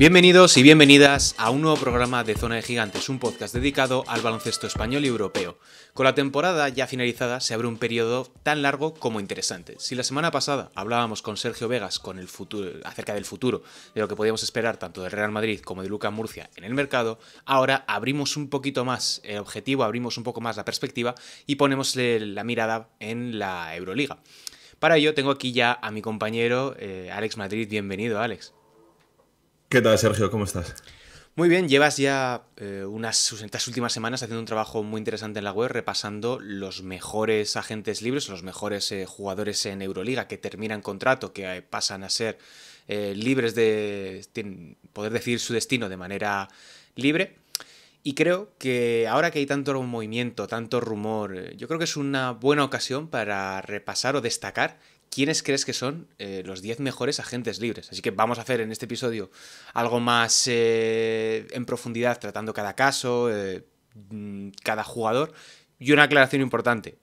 Bienvenidos y bienvenidas a un nuevo programa de Zona de Gigantes, un podcast dedicado al baloncesto español y europeo. Con la temporada ya finalizada se abre un periodo tan largo como interesante. Si la semana pasada hablábamos con Sergio Vegas con el futuro, acerca del futuro, de lo que podíamos esperar tanto del Real Madrid como de Luca Murcia en el mercado, ahora abrimos un poquito más el objetivo, abrimos un poco más la perspectiva y ponemos la mirada en la Euroliga. Para ello tengo aquí ya a mi compañero eh, Alex Madrid. Bienvenido, Alex. ¿Qué tal, Sergio? ¿Cómo estás? Muy bien, llevas ya eh, unas últimas semanas haciendo un trabajo muy interesante en la web, repasando los mejores agentes libres, los mejores eh, jugadores en Euroliga que terminan contrato, que eh, pasan a ser libres de poder decidir su destino de manera libre. Y creo que ahora que hay tanto movimiento, tanto rumor, yo creo que es una buena ocasión para repasar o destacar quiénes crees que son eh, los 10 mejores agentes libres. Así que vamos a hacer en este episodio algo más eh, en profundidad, tratando cada caso, eh, mm, cada jugador. Y una aclaración importante,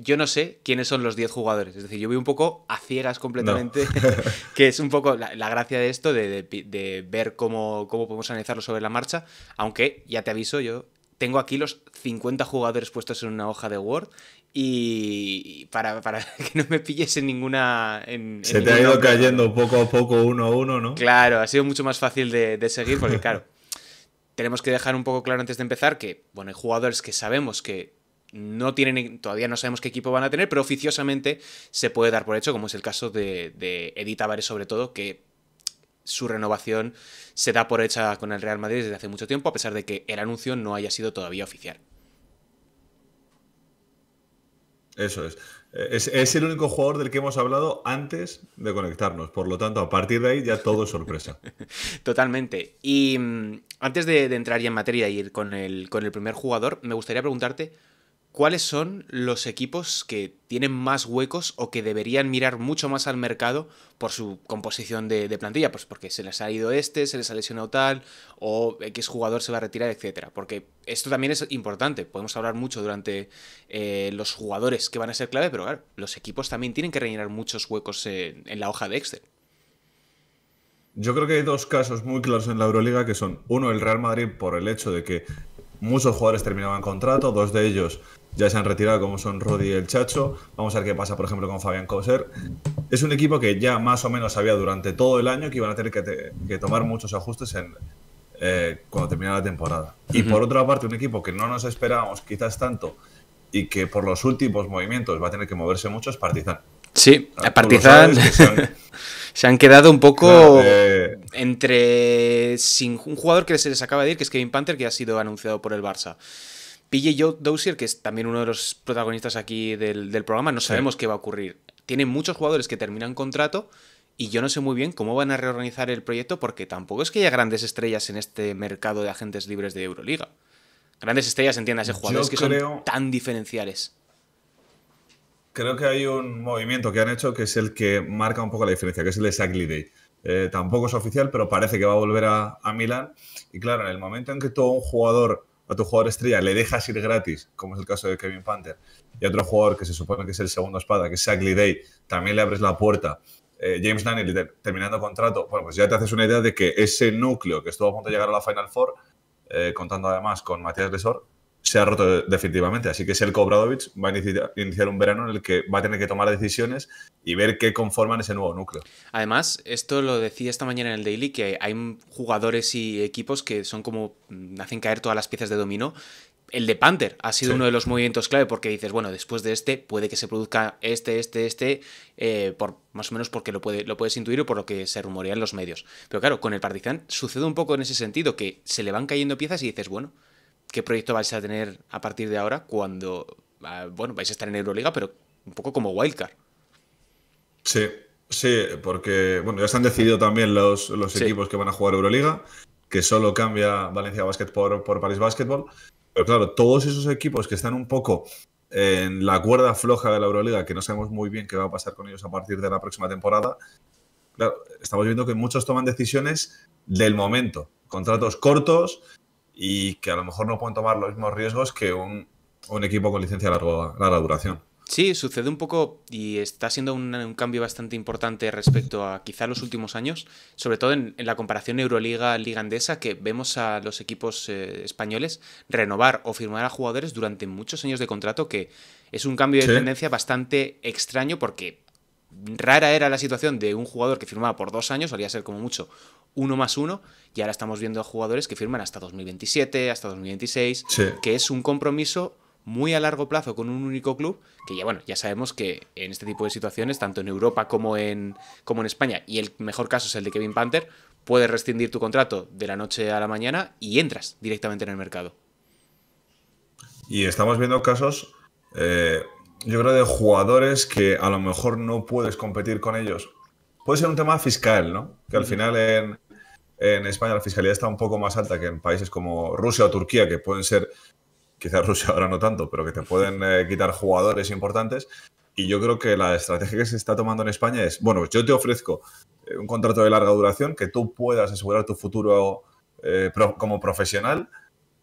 yo no sé quiénes son los 10 jugadores, es decir, yo voy un poco a ciegas completamente, que es un poco la, gracia de esto, de, ver cómo, cómo podemos analizarlo sobre la marcha, aunque ya te aviso, yo tengo aquí los 50 jugadores puestos en una hoja de Word y para, que no me pilles en ninguna... Se te ha ido cayendo poco a poco uno a uno, ¿no? Claro, ha sido mucho más fácil de, seguir porque, claro, tenemos que dejar un poco claro antes de empezar que, bueno, hay jugadores que sabemos que no tienen, todavía no sabemos qué equipo van a tener, pero oficiosamente se puede dar por hecho, como es el caso de, de Edith Tavares sobre todo, que su renovación se da por hecha con el Real Madrid desde hace mucho tiempo, a pesar de que el anuncio no haya sido todavía oficial. Eso eh, es. es. el único jugador del que hemos hablado antes de conectarnos. Por lo tanto, a partir de ahí ya todo es sorpresa. Totalmente. Y mm, antes de, entrar ya en materia y ir con el primer jugador, me gustaría preguntarte ¿cuáles son los equipos que tienen más huecos o que deberían mirar mucho más al mercado por su composición de, plantilla? Pues porque se les ha ido este, se les ha lesionado tal, o X jugador se va a retirar, etcétera. Porque esto también es importante. Podemos hablar mucho durante eh, los jugadores que van a ser clave, pero los equipos también tienen que rellenar muchos huecos en, en la hoja de Excel. Yo creo que hay dos casos muy claros en la Euroliga que son uno el Real Madrid por el hecho de que muchos jugadores terminaban contrato, dos de ellos ya se han retirado como son Rodi y el Chacho. Vamos a ver qué pasa, por ejemplo, con Fabián Coser. Es un equipo que ya más o menos Había durante todo el año que iban a tener que, tomar muchos ajustes en, eh, cuando terminara la temporada. Y por otra parte, un equipo que no nos esperábamos quizás tanto y que por los últimos movimientos va a tener que moverse mucho es Partizan. Sí, Partizan se han... quedado un poco eh, entre sin un jugador que se les acaba de ir, que es Kevin Panther, que ha sido anunciado por el Barça. PJ Joe que es también uno de los protagonistas aquí del, programa, no sabemos qué va a ocurrir. Tienen muchos jugadores que terminan contrato y yo no sé muy bien cómo van a reorganizar el proyecto porque tampoco es que haya grandes estrellas en este mercado de agentes libres de Euroliga. Grandes estrellas, esos jugadores que son tan diferenciales. Creo que hay un movimiento que han hecho que es el que marca un poco la diferencia, que es el de Sackley eh, tampoco es oficial, pero parece que va a volver a, a Milán. Y claro, en el momento en que todo un jugador a tu jugador estrella le dejas ir gratis, como es el caso de Kevin Panther, y a otro jugador que se supone que es el segundo espada, que es Zach Day, también le abres la puerta. Eh, James Daniel terminando contrato, bueno, pues ya te haces una idea de que ese núcleo que estuvo a punto de llegar a la Final Four, eh, contando además con Matías Lesor, se ha roto definitivamente. Así que es el Cobradovich, va a iniciar un verano en el que va a tener que tomar decisiones y ver qué conforman ese nuevo núcleo. Además, esto lo decía esta mañana en el Daily, que hay jugadores y equipos que son como mm, hacen caer todas las piezas de dominó. El de Panther ha sido uno de los movimientos clave porque dices, bueno, después de este puede que se produzca este, este, este, eh, por, más o menos porque lo, lo puedes intuir o por lo que se rumorea en los medios. Pero claro, con el Partizan sucede un poco en ese sentido, que se le van cayendo piezas y dices, bueno, qué proyecto vais a tener a partir de ahora cuando, ah, bueno, vais a estar en Euroliga, pero un poco como wildcard. Sí, sí, porque, bueno, ya se han decidido también los, equipos que van a jugar Euroliga, que solo cambia Valencia Basket por, por París Basketball. Pero claro, todos esos equipos que están un poco en la cuerda floja de la Euroliga, que no sabemos muy bien qué va a pasar con ellos a partir de la próxima temporada, claro, estamos viendo que muchos toman decisiones del momento, contratos cortos y que a lo mejor no pueden tomar los mismos riesgos que un, equipo con licencia a larga duración. Sí, sucede un poco y está siendo un, cambio bastante importante respecto a quizá los últimos años, sobre todo en, la comparación euroliga ligandesa que vemos a los equipos eh, españoles renovar o firmar a jugadores durante muchos años de contrato, que es un cambio de tendencia bastante extraño porque rara era la situación de un jugador que firmaba por dos años, solía ser como mucho uno más uno, y ahora estamos viendo jugadores que firman hasta 2027, hasta 2026, que es un compromiso muy a largo plazo con un único club, que ya bueno, ya sabemos que en este tipo de situaciones, tanto en Europa como en, como en España, y el mejor caso es el de Kevin Panther, puedes rescindir tu contrato de la noche a la mañana y entras directamente en el mercado. Y estamos viendo casos eh, yo creo, de jugadores que a lo mejor no puedes competir con ellos. Puede ser un tema fiscal, ¿no? Que al final en, en España la fiscalidad está un poco más alta que en países como Rusia o Turquía, que pueden ser, quizás Rusia ahora no tanto, pero que te pueden eh, quitar jugadores importantes. Y yo creo que la estrategia que se está tomando en España es, bueno, yo te ofrezco eh, un contrato de larga duración, que tú puedas asegurar tu futuro eh, como profesional,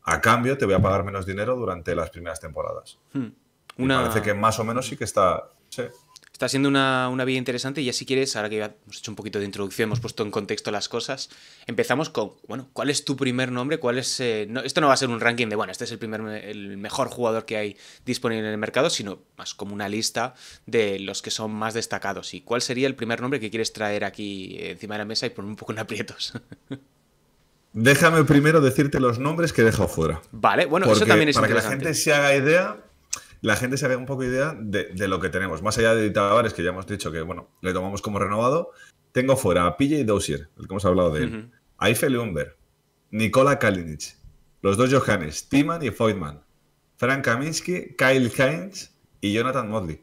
a cambio te voy a pagar menos dinero durante las primeras temporadas. Hmm parece que más o menos sí que está. Está siendo una, una vía interesante y ya si quieres, ahora que hemos hecho un poquito de introducción, hemos puesto en contexto las cosas, empezamos con, bueno, ¿cuál es tu primer nombre? ¿Cuál es, eh, esto no va a ser un ranking de, bueno, este es el, primer, el mejor jugador que hay disponible en el mercado, sino más como una lista de los que son más destacados. ¿Y cuál sería el primer nombre que quieres traer aquí encima de la mesa y poner un poco en aprietos? Déjame primero decirte los nombres que he dejado fuera. Vale, bueno, eso también es interesante. Para que la gente se haga idea, la gente se haga un poco idea de, lo que tenemos. Más allá de Tavares, que ya hemos dicho que, bueno, le tomamos como renovado, tengo fuera a PJ Dosier, el que hemos hablado de él, uh Nicola Kalinic, los dos Johannes, Timan y Foytman, Frank Kaminsky, Kyle Hines y Jonathan Motley.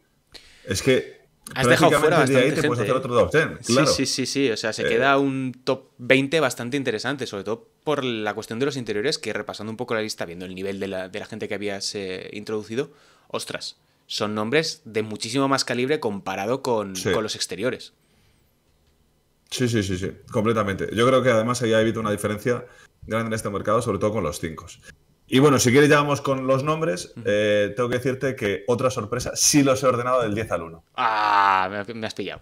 Es que Has dejado fuera de ahí hacer otro ¿eh? Sí, sí, sí, sí. O sea, se eh, queda un top 20 bastante interesante, sobre todo por la cuestión de los interiores, que repasando un poco la lista, viendo el nivel de la, gente que habías eh, introducido, ostras, son nombres de muchísimo más calibre comparado con, los exteriores. Sí, sí, sí, sí, completamente. Yo creo que además ahí ha habido una diferencia grande en este mercado, sobre todo con los 5. Y bueno, si quieres ya vamos con los nombres. Eh, tengo que decirte que otra sorpresa, sí los he ordenado del 10 al 1. Ah, me, has pillado.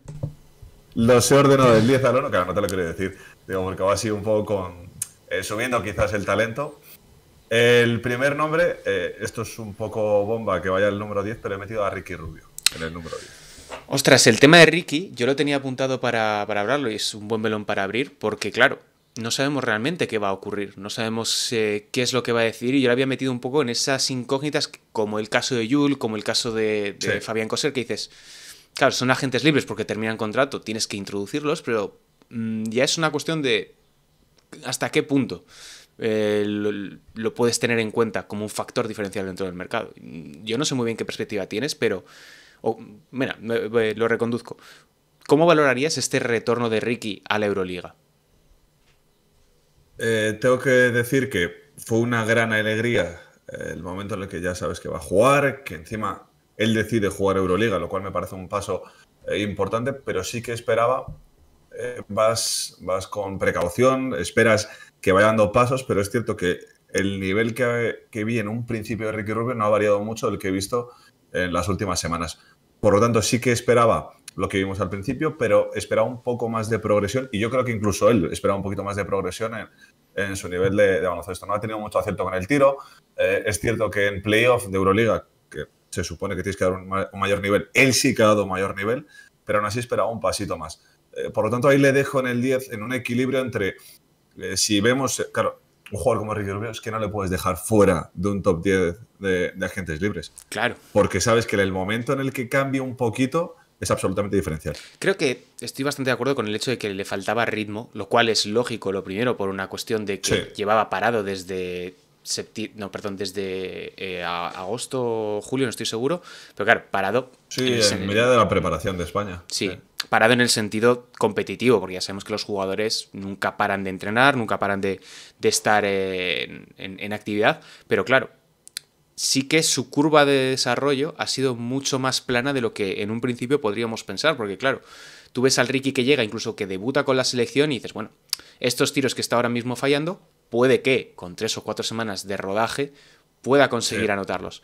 los he ordenado del 10 al 1, claro, no te lo quiero decir. Digo, porque va así un poco eh, subiendo quizás el talento, el primer nombre, eh, esto es un poco bomba que vaya el número 10, pero he metido a Ricky Rubio en el número 10. Ostras, el tema de Ricky, yo lo tenía apuntado para, hablarlo y es un buen velón para abrir, porque claro, no sabemos realmente qué va a ocurrir, no sabemos eh, qué es lo que va a decir y yo lo había metido un poco en esas incógnitas como el caso de Yul, como el caso de, Fabián Coser, que dices, claro, son agentes libres porque terminan contrato, tienes que introducirlos, pero mm, ya es una cuestión de hasta qué punto. Eh, lo, puedes tener en cuenta como un factor diferencial dentro del mercado. Yo no sé muy bien qué perspectiva tienes, pero... mira, lo reconduzco. ¿Cómo valorarías este retorno de Ricky a la Euroliga? Eh, tengo que decir que fue una gran alegría eh, el momento en el que ya sabes que va a jugar, que encima él decide jugar Euroliga, lo cual me parece un paso importante, pero sí que esperaba, vas, vas con precaución, esperas que vaya dando pasos, pero es cierto que el nivel que, vi en un principio de Ricky Rubio no ha variado mucho del que he visto en las últimas semanas. Por lo tanto, sí que esperaba lo que vimos al principio, pero esperaba un poco más de progresión y yo creo que incluso él esperaba un poquito más de progresión en, su nivel de, baloncesto. No ha tenido mucho acierto con el tiro. Eh, es cierto que en playoff de Euroliga, que se supone que tienes que dar un, mayor nivel, él sí que ha dado un mayor nivel, pero aún así esperaba un pasito más. Eh, por lo tanto, ahí le dejo en el 10, en un equilibrio entre eh, si vemos, eh, claro, un jugador como Ricky Rubio es que no le puedes dejar fuera de un top 10 de, agentes libres. Claro. Porque sabes que el momento en el que cambia un poquito es absolutamente diferencial. Creo que estoy bastante de acuerdo con el hecho de que le faltaba ritmo, lo cual es lógico, lo primero, por una cuestión de que llevaba parado desde no, perdón, desde eh, agosto, julio, no estoy seguro, pero claro, parado. Sí, en, en de la preparación de España. sí, Parado en el sentido competitivo, porque ya sabemos que los jugadores nunca paran de entrenar, nunca paran de, estar en, actividad, pero claro, sí que su curva de desarrollo ha sido mucho más plana de lo que en un principio podríamos pensar, porque claro, tú ves al Ricky que llega, incluso que debuta con la selección y dices, bueno, estos tiros que está ahora mismo fallando, puede que con tres o cuatro semanas de rodaje pueda conseguir anotarlos.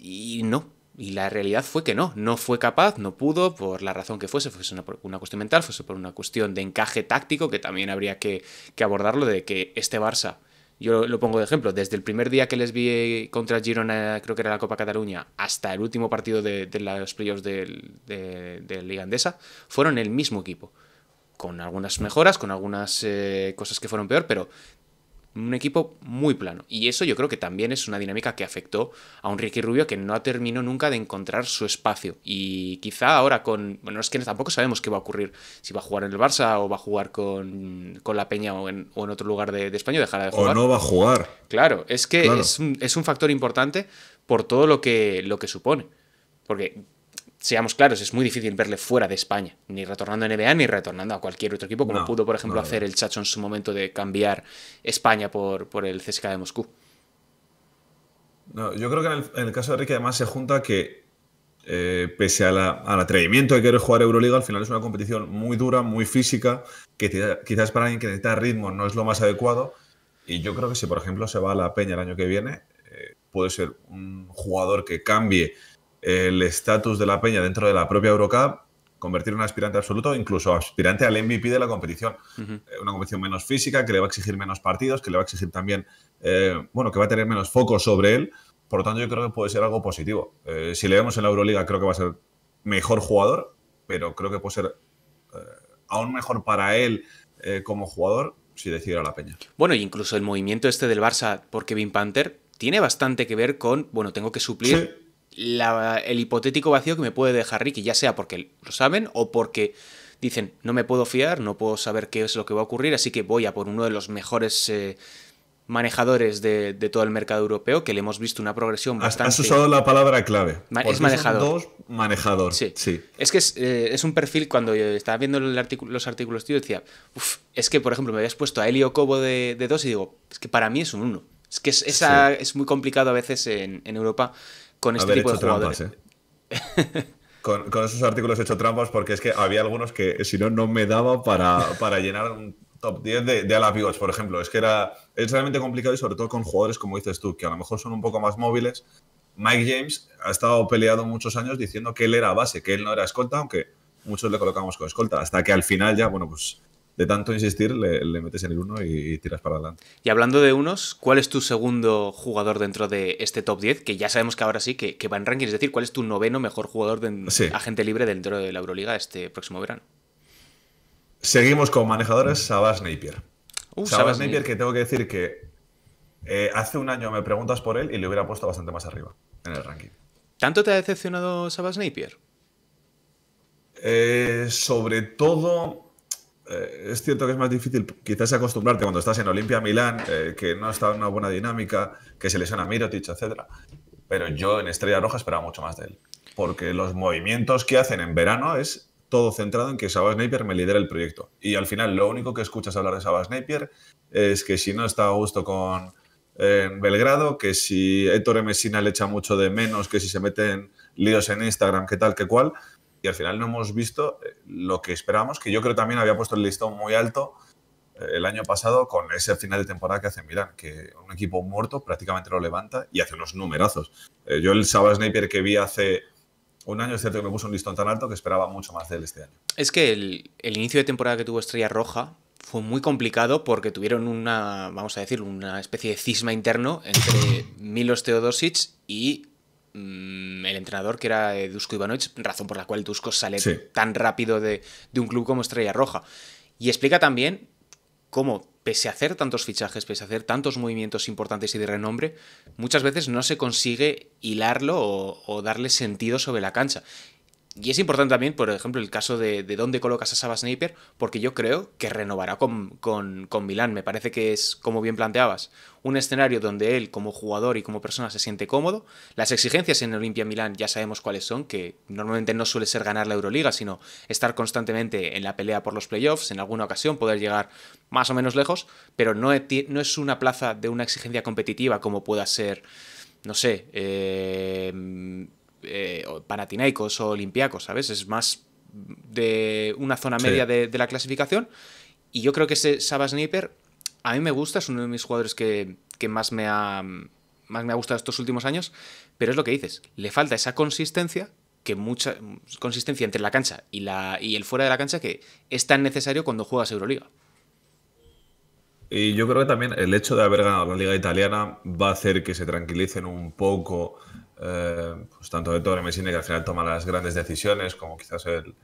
Y no, y la realidad fue que no, no fue capaz, no pudo, por la razón que fuese, fuese una, cuestión mental, fuese por una cuestión de encaje táctico, que también habría que, abordarlo, de que este Barça, yo lo, pongo de ejemplo, desde el primer día que les vi contra Girona, creo que era la Copa Cataluña, hasta el último partido de, los playoffs de, de, Liga Andesa, fueron el mismo equipo con algunas mejoras, con algunas eh, cosas que fueron peor, pero un equipo muy plano. Y eso yo creo que también es una dinámica que afectó a un Ricky Rubio que no ha terminado nunca de encontrar su espacio. Y quizá ahora con... Bueno, es que tampoco sabemos qué va a ocurrir. Si va a jugar en el Barça o va a jugar con, con la Peña o en, otro lugar de, de, España, dejará de jugar. O no va a jugar. Claro, es que Es, un, factor importante por todo lo que, lo que supone. Porque seamos claros, es muy difícil verle fuera de España, ni retornando a NBA ni retornando a cualquier otro equipo, como pudo, por ejemplo, hacer el Chacho en su momento de cambiar España por, por el CSK de Moscú. yo creo que en el, caso de Ricky además se junta que eh, pese al atrevimiento de querer jugar Euroliga, al final es una competición muy dura, muy física, que quizás para alguien que necesita ritmo no es lo más adecuado. Y yo creo que si, por ejemplo, se va a la Peña el año que viene, eh, puede ser un jugador que cambie el estatus de la peña dentro de la propia Eurocup, convertir en un aspirante absoluto, incluso aspirante al MVP de la competición. Eh, una competición menos física, que le va a exigir menos partidos, que le va a exigir también, eh, bueno, que va a tener menos foco sobre él. Por lo tanto, yo creo que puede ser algo positivo. Eh, si le vemos en la Euroliga, creo que va a ser mejor jugador, pero creo que puede ser aún mejor para él como jugador si decide a la peña. Bueno, y incluso el movimiento este del Barça por Kevin Panther tiene bastante que ver con, bueno, tengo que suplir el hipotético vacío que me puede dejar Ricky, ya sea porque lo saben o porque dicen, no me puedo fiar, no puedo saber qué es lo que va a ocurrir, así que voy a por uno de los mejores eh, manejadores de, todo el mercado europeo, que le hemos visto una progresión bastante... Has usado la palabra clave. es manejador. manejador. Sí. Es que es, eh, un perfil, cuando estaba viendo los artículos, tío, decía, Uf, es que, por ejemplo, me habías puesto a Helio Cobo de, dos y digo, es que para mí es un uno. Es que es, esa, es muy complicado a veces en Europa con este tipo Trampas, ¿eh? con, esos artículos he hecho trampas porque es que había algunos que si no, no me daba para, llenar un top 10 de, de ala por ejemplo. Es que era es realmente complicado y sobre todo con jugadores como dices tú, que a lo mejor son un poco más móviles. Mike James ha estado peleado muchos años diciendo que él era base, que él no era escolta, aunque muchos le colocamos con escolta, hasta que al final ya, bueno, pues de tanto insistir, le, metes en el 1 y, tiras para adelante. Y hablando de unos, ¿cuál es tu segundo jugador dentro de este top 10? Que ya sabemos que ahora sí que, va en ranking, es decir, ¿cuál es tu noveno mejor jugador de agente libre dentro de la Euroliga este próximo verano? Seguimos con manejadores, Sabas Napier. Uh, Sabas, que tengo que decir que eh, hace un año me preguntas por él y le hubiera puesto bastante más arriba en el ranking. ¿Tanto te ha decepcionado Sabas Napier? Eh, sobre todo eh, es cierto que es más difícil quizás acostumbrarte cuando estás en Olimpia Milán, eh, que no está en una buena dinámica, que se lesiona Mirotic, etc. Pero yo en Estrella Roja esperaba mucho más de él. Porque los movimientos que hacen en verano es todo centrado en que Saba Snapier me lidera el proyecto. Y al final lo único que escuchas hablar de Saba Snapier es que si no está a gusto con Belgrado, que si Héctor Messina le echa mucho de menos, que si se meten líos en Instagram, que tal, que cual, y al final no hemos visto eh, lo que esperábamos, que yo creo también había puesto el listón muy alto eh, el año pasado con ese final de temporada que hace Milán, que un equipo muerto prácticamente lo levanta y hace unos numerazos. Eh, yo el Saba Sniper que vi hace un año es cierto que me puso un listón tan alto que esperaba mucho más de él este año. Es que el, el inicio de temporada que tuvo Estrella Roja fue muy complicado porque tuvieron una, vamos a decir, una especie de cisma interno entre Milos Teodosic y Mm, el entrenador, que era eh, Dusko Ivanovic, razón por la cual Dusko sale tan rápido de, un club como Estrella Roja. Y explica también cómo, pese a hacer tantos fichajes, pese a hacer tantos movimientos importantes y de renombre, muchas veces no se consigue hilarlo o darle sentido sobre la cancha. Y es importante también, por ejemplo, el caso de, dónde colocas a Saba Sniper, porque yo creo que renovará con, con, Milán. Me parece que es, como bien planteabas, un escenario donde él, como jugador y como persona, se siente cómodo. Las exigencias en Olimpia Milán ya sabemos cuáles son, que normalmente no suele ser ganar la Euroliga, sino estar constantemente en la pelea por los playoffs, en alguna ocasión poder llegar más o menos lejos, pero no, no es una plaza de una exigencia competitiva como pueda ser, no sé, eh, eh, Panathinaikos o Olympiacos, ¿sabes? Es más de una zona media de, la clasificación. Y yo creo que ese Saba Sniper a mí me gusta, es uno de mis jugadores que, más, me ha, más me ha gustado estos últimos años, pero es lo que dices, le falta esa consistencia que mucha consistencia entre la cancha y, la, y el fuera de la cancha que es tan necesario cuando juegas Euroliga. Y yo creo que también el hecho de haber ganado la liga italiana va a hacer que se tranquilicen un poco eh, pues tanto de Torre Messina, que al final toma las grandes decisiones, como quizás el,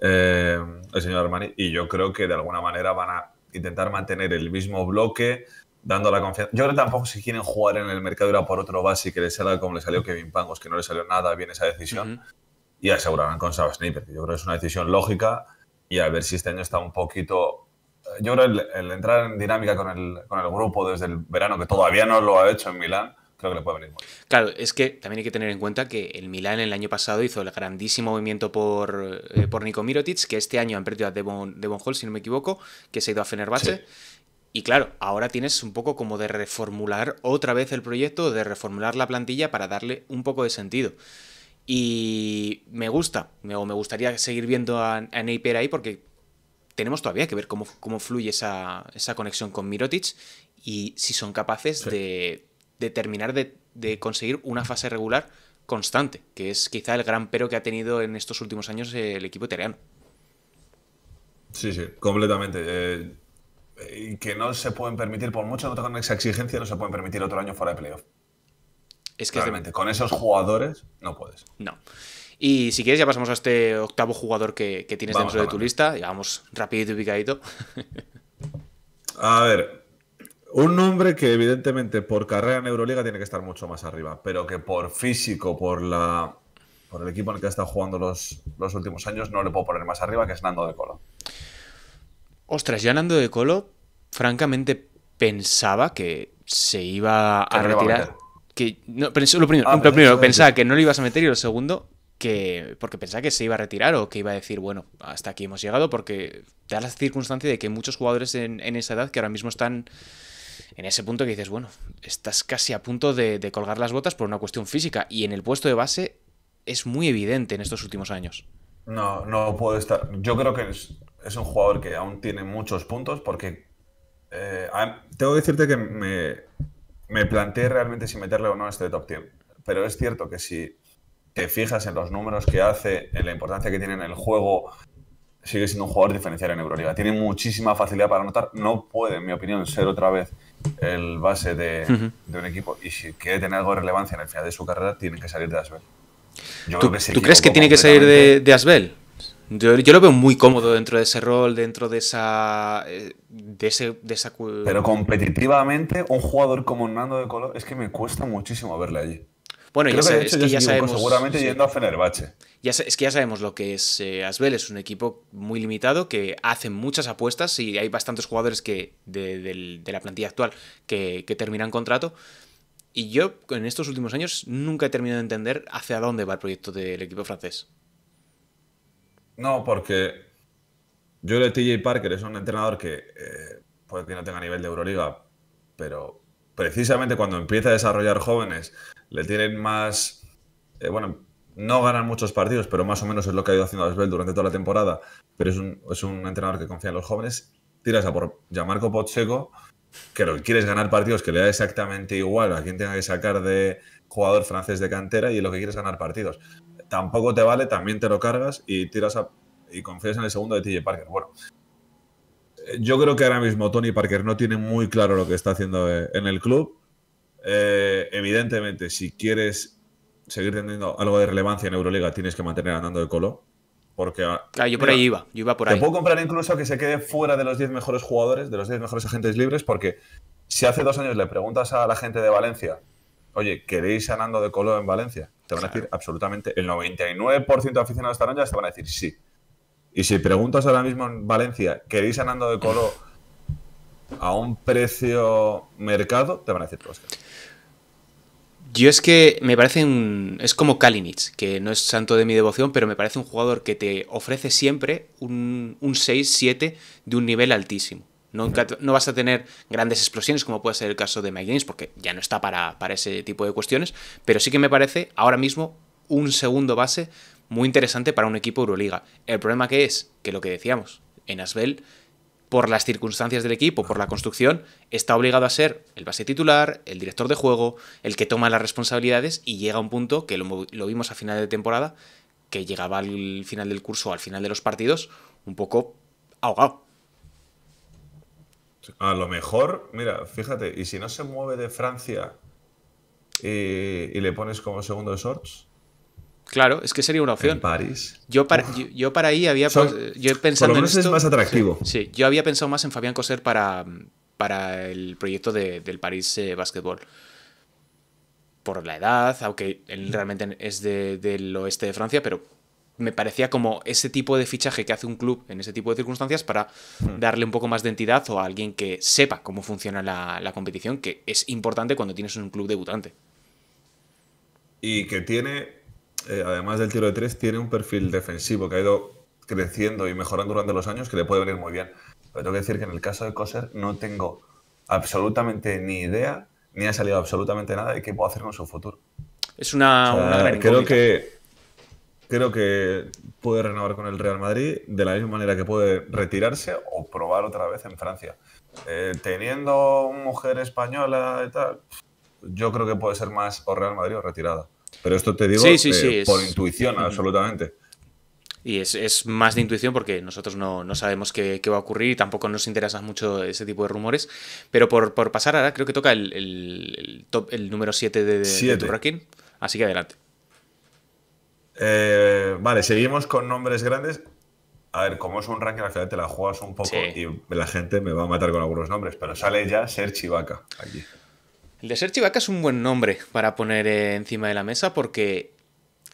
eh, el señor Armani, y yo creo que de alguna manera van a intentar mantener el mismo bloque, dando la confianza. Yo creo tampoco si quieren jugar en el mercado era por otro base que les salga como le salió Kevin Pangos, que no le salió nada bien esa decisión, y asegurarán con Saba Sniper, yo creo que es una decisión lógica, y a ver si este año está un poquito... Yo creo el, el entrar en dinámica con el, con el grupo desde el verano, que todavía no lo ha hecho en Milán, Claro, es que también hay que tener en cuenta que el Milan el año pasado hizo el grandísimo movimiento por, eh, Nico Mirotic, que este año han perdido a Devon, Hall, si no me equivoco, que se ha ido a Fenerbahce. Y claro, ahora tienes un poco como de reformular otra vez el proyecto, de reformular la plantilla para darle un poco de sentido. Y me gusta, o me gustaría seguir viendo a, a ahí porque tenemos todavía que ver cómo, fluye esa, conexión con Mirotic y si son capaces de de terminar de, de conseguir una fase regular constante, que es quizá el gran pero que ha tenido en estos últimos años el equipo italiano. Sí, sí, completamente. Eh, que no se pueden permitir, por mucho que no tengan esa exigencia, no se pueden permitir otro año fuera de playoff. Es que realmente, con esos jugadores no puedes. No. Y si quieres, ya pasamos a este octavo jugador que, tienes dentro de tu lista. digamos, rapidito y picadito. a ver, un nombre que evidentemente por carrera en Euroliga tiene que estar mucho más arriba, pero que por físico, por la por el equipo en el que ha estado jugando los, los últimos años, no le puedo poner más arriba, que es Nando de Colo. Ostras, ya Nando de Colo, francamente pensaba que se iba a retirar. Que, no, lo primero, ah, lo primero pensaba que no lo ibas a meter y lo segundo, que porque pensaba que se iba a retirar o que iba a decir, bueno, hasta aquí hemos llegado, porque te da la circunstancia de que muchos jugadores en esa edad que ahora mismo están en ese punto que dices, bueno, estás casi a punto de, colgar las botas por una cuestión física y en el puesto de base es muy evidente en estos últimos años. No, no puedo estar. Yo creo que es, un jugador que aún tiene muchos puntos porque eh, tengo que decirte que me, me planteé realmente si meterle o no a este top 10. Pero es cierto que si te fijas en los números que hace, en la importancia que tiene en el juego, sigue siendo un jugador diferencial en Euroliga. Tiene muchísima facilidad para anotar. No puede, en mi opinión, ser otra vez el base de, un equipo. Y si quiere tener algo de relevancia en el final de su carrera, tiene que salir de Asbel. ¿Tú, crees que tiene que salir de, Asbel? Yo, lo veo muy cómodo dentro de ese rol, dentro de esa. Eh, de, ese, esa. Pero competitivamente, un jugador como Hernando de Colo es que me cuesta muchísimo verle allí. Bueno, sabemos. Seguramente yendo a Fenerbahce. es que ya sabemos lo que es eh, Asbel, es un equipo muy limitado que hace muchas apuestas y hay bastantes jugadores que de, la plantilla actual que, terminan contrato. Y yo en estos últimos años nunca he terminado de entender hacia dónde va el proyecto del equipo francés. No, porque yo de TJ Parker es un entrenador que eh, puede que no tenga nivel de Euroliga, pero precisamente cuando empieza a desarrollar jóvenes, le tienen más. Eh, bueno, no ganan muchos partidos, pero más o menos es lo que ha ido haciendo Asbel durante toda la temporada. Pero es un, entrenador que confía en los jóvenes. Tiras a por Gianmarco Pocheco, que lo que quieres ganar partidos, que le da exactamente igual a quien tenga que sacar de jugador francés de cantera y lo que quieres ganar partidos. Tampoco te vale, también te lo cargas y tiras y confías en el segundo de TJ Parker. Bueno, yo creo que ahora mismo Tony Parker no tiene muy claro lo que está haciendo eh, en el club. Eh, evidentemente, si quieres seguir teniendo algo de relevancia en Euroliga, tienes que mantener andando de colo. Porque, ah, yo por ahí iba, iba por ahí. Te puedo comprar incluso que se quede fuera de los 10 mejores jugadores, de los 10 mejores agentes libres, porque si hace dos años le preguntas a la gente de Valencia, oye, ¿queréis a de Colo en Valencia? Te van a decir absolutamente, el 99% de aficionados de esta ya te van a decir sí. Y si preguntas ahora mismo en Valencia, ¿queréis a de Colo a un precio mercado? Te van a decir todos. Yo es que me parece un... Es como Kalinic, que no es santo de mi devoción, pero me parece un jugador que te ofrece siempre un, un 6-7 de un nivel altísimo. No, no, vas a tener grandes explosiones como puede ser el caso de Mike porque ya no está para, para ese tipo de cuestiones, pero sí que me parece ahora mismo un segundo base muy interesante para un equipo Euroliga. El problema que es, que lo que decíamos, en Asbel, por las circunstancias del equipo, por la construcción, está obligado a ser el base titular, el director de juego, el que toma las responsabilidades y llega a un punto que lo, vimos a final de temporada, que llegaba al final del curso, al final de los partidos, un poco ahogado. A lo mejor, mira, fíjate, y si no se mueve de Francia eh, y, le pones como segundo de shorts. Claro, es que sería una opción. En París. Yo para, yo, para ahí había por lo es más atractivo. Sí, yo había pensado más en Fabián Coser para, para el proyecto del París eh, Basketball. Por la edad, aunque él mm. realmente es del oeste de Francia, pero me parecía como ese tipo de fichaje que hace un club en ese tipo de circunstancias para mm. darle un poco más de entidad o a alguien que sepa cómo funciona la, la competición, que es importante cuando tienes un club debutante. Y que tiene eh, además del tiro de tres, tiene un perfil defensivo que ha ido creciendo y mejorando durante los años que le puede venir muy bien. Pero tengo que decir que en el caso de Coser no tengo absolutamente ni idea, ni ha salido absolutamente nada de qué puedo hacer con su futuro. Es una, gran creo que Creo que puede renovar con el Real Madrid de la misma manera que puede retirarse o probar otra vez en Francia. Eh, teniendo mujer española y tal, yo creo que puede ser más o Real Madrid o retirada. Pero esto te digo eh, por intuición, absolutamente. Y es, más de intuición porque nosotros no, sabemos qué, va a ocurrir y tampoco nos interesan mucho ese tipo de rumores. Pero por, pasar ahora, creo que toca el, top, el número 7 de, de, tu ranking. Así que adelante. Eh, vale, seguimos con nombres grandes. A ver, como es un ranking, al final te la juegas un poco y la gente me va a matar con algunos nombres, pero sale ya Ser Chivaca aquí. El de Ser es un buen nombre para poner eh, encima de la mesa porque,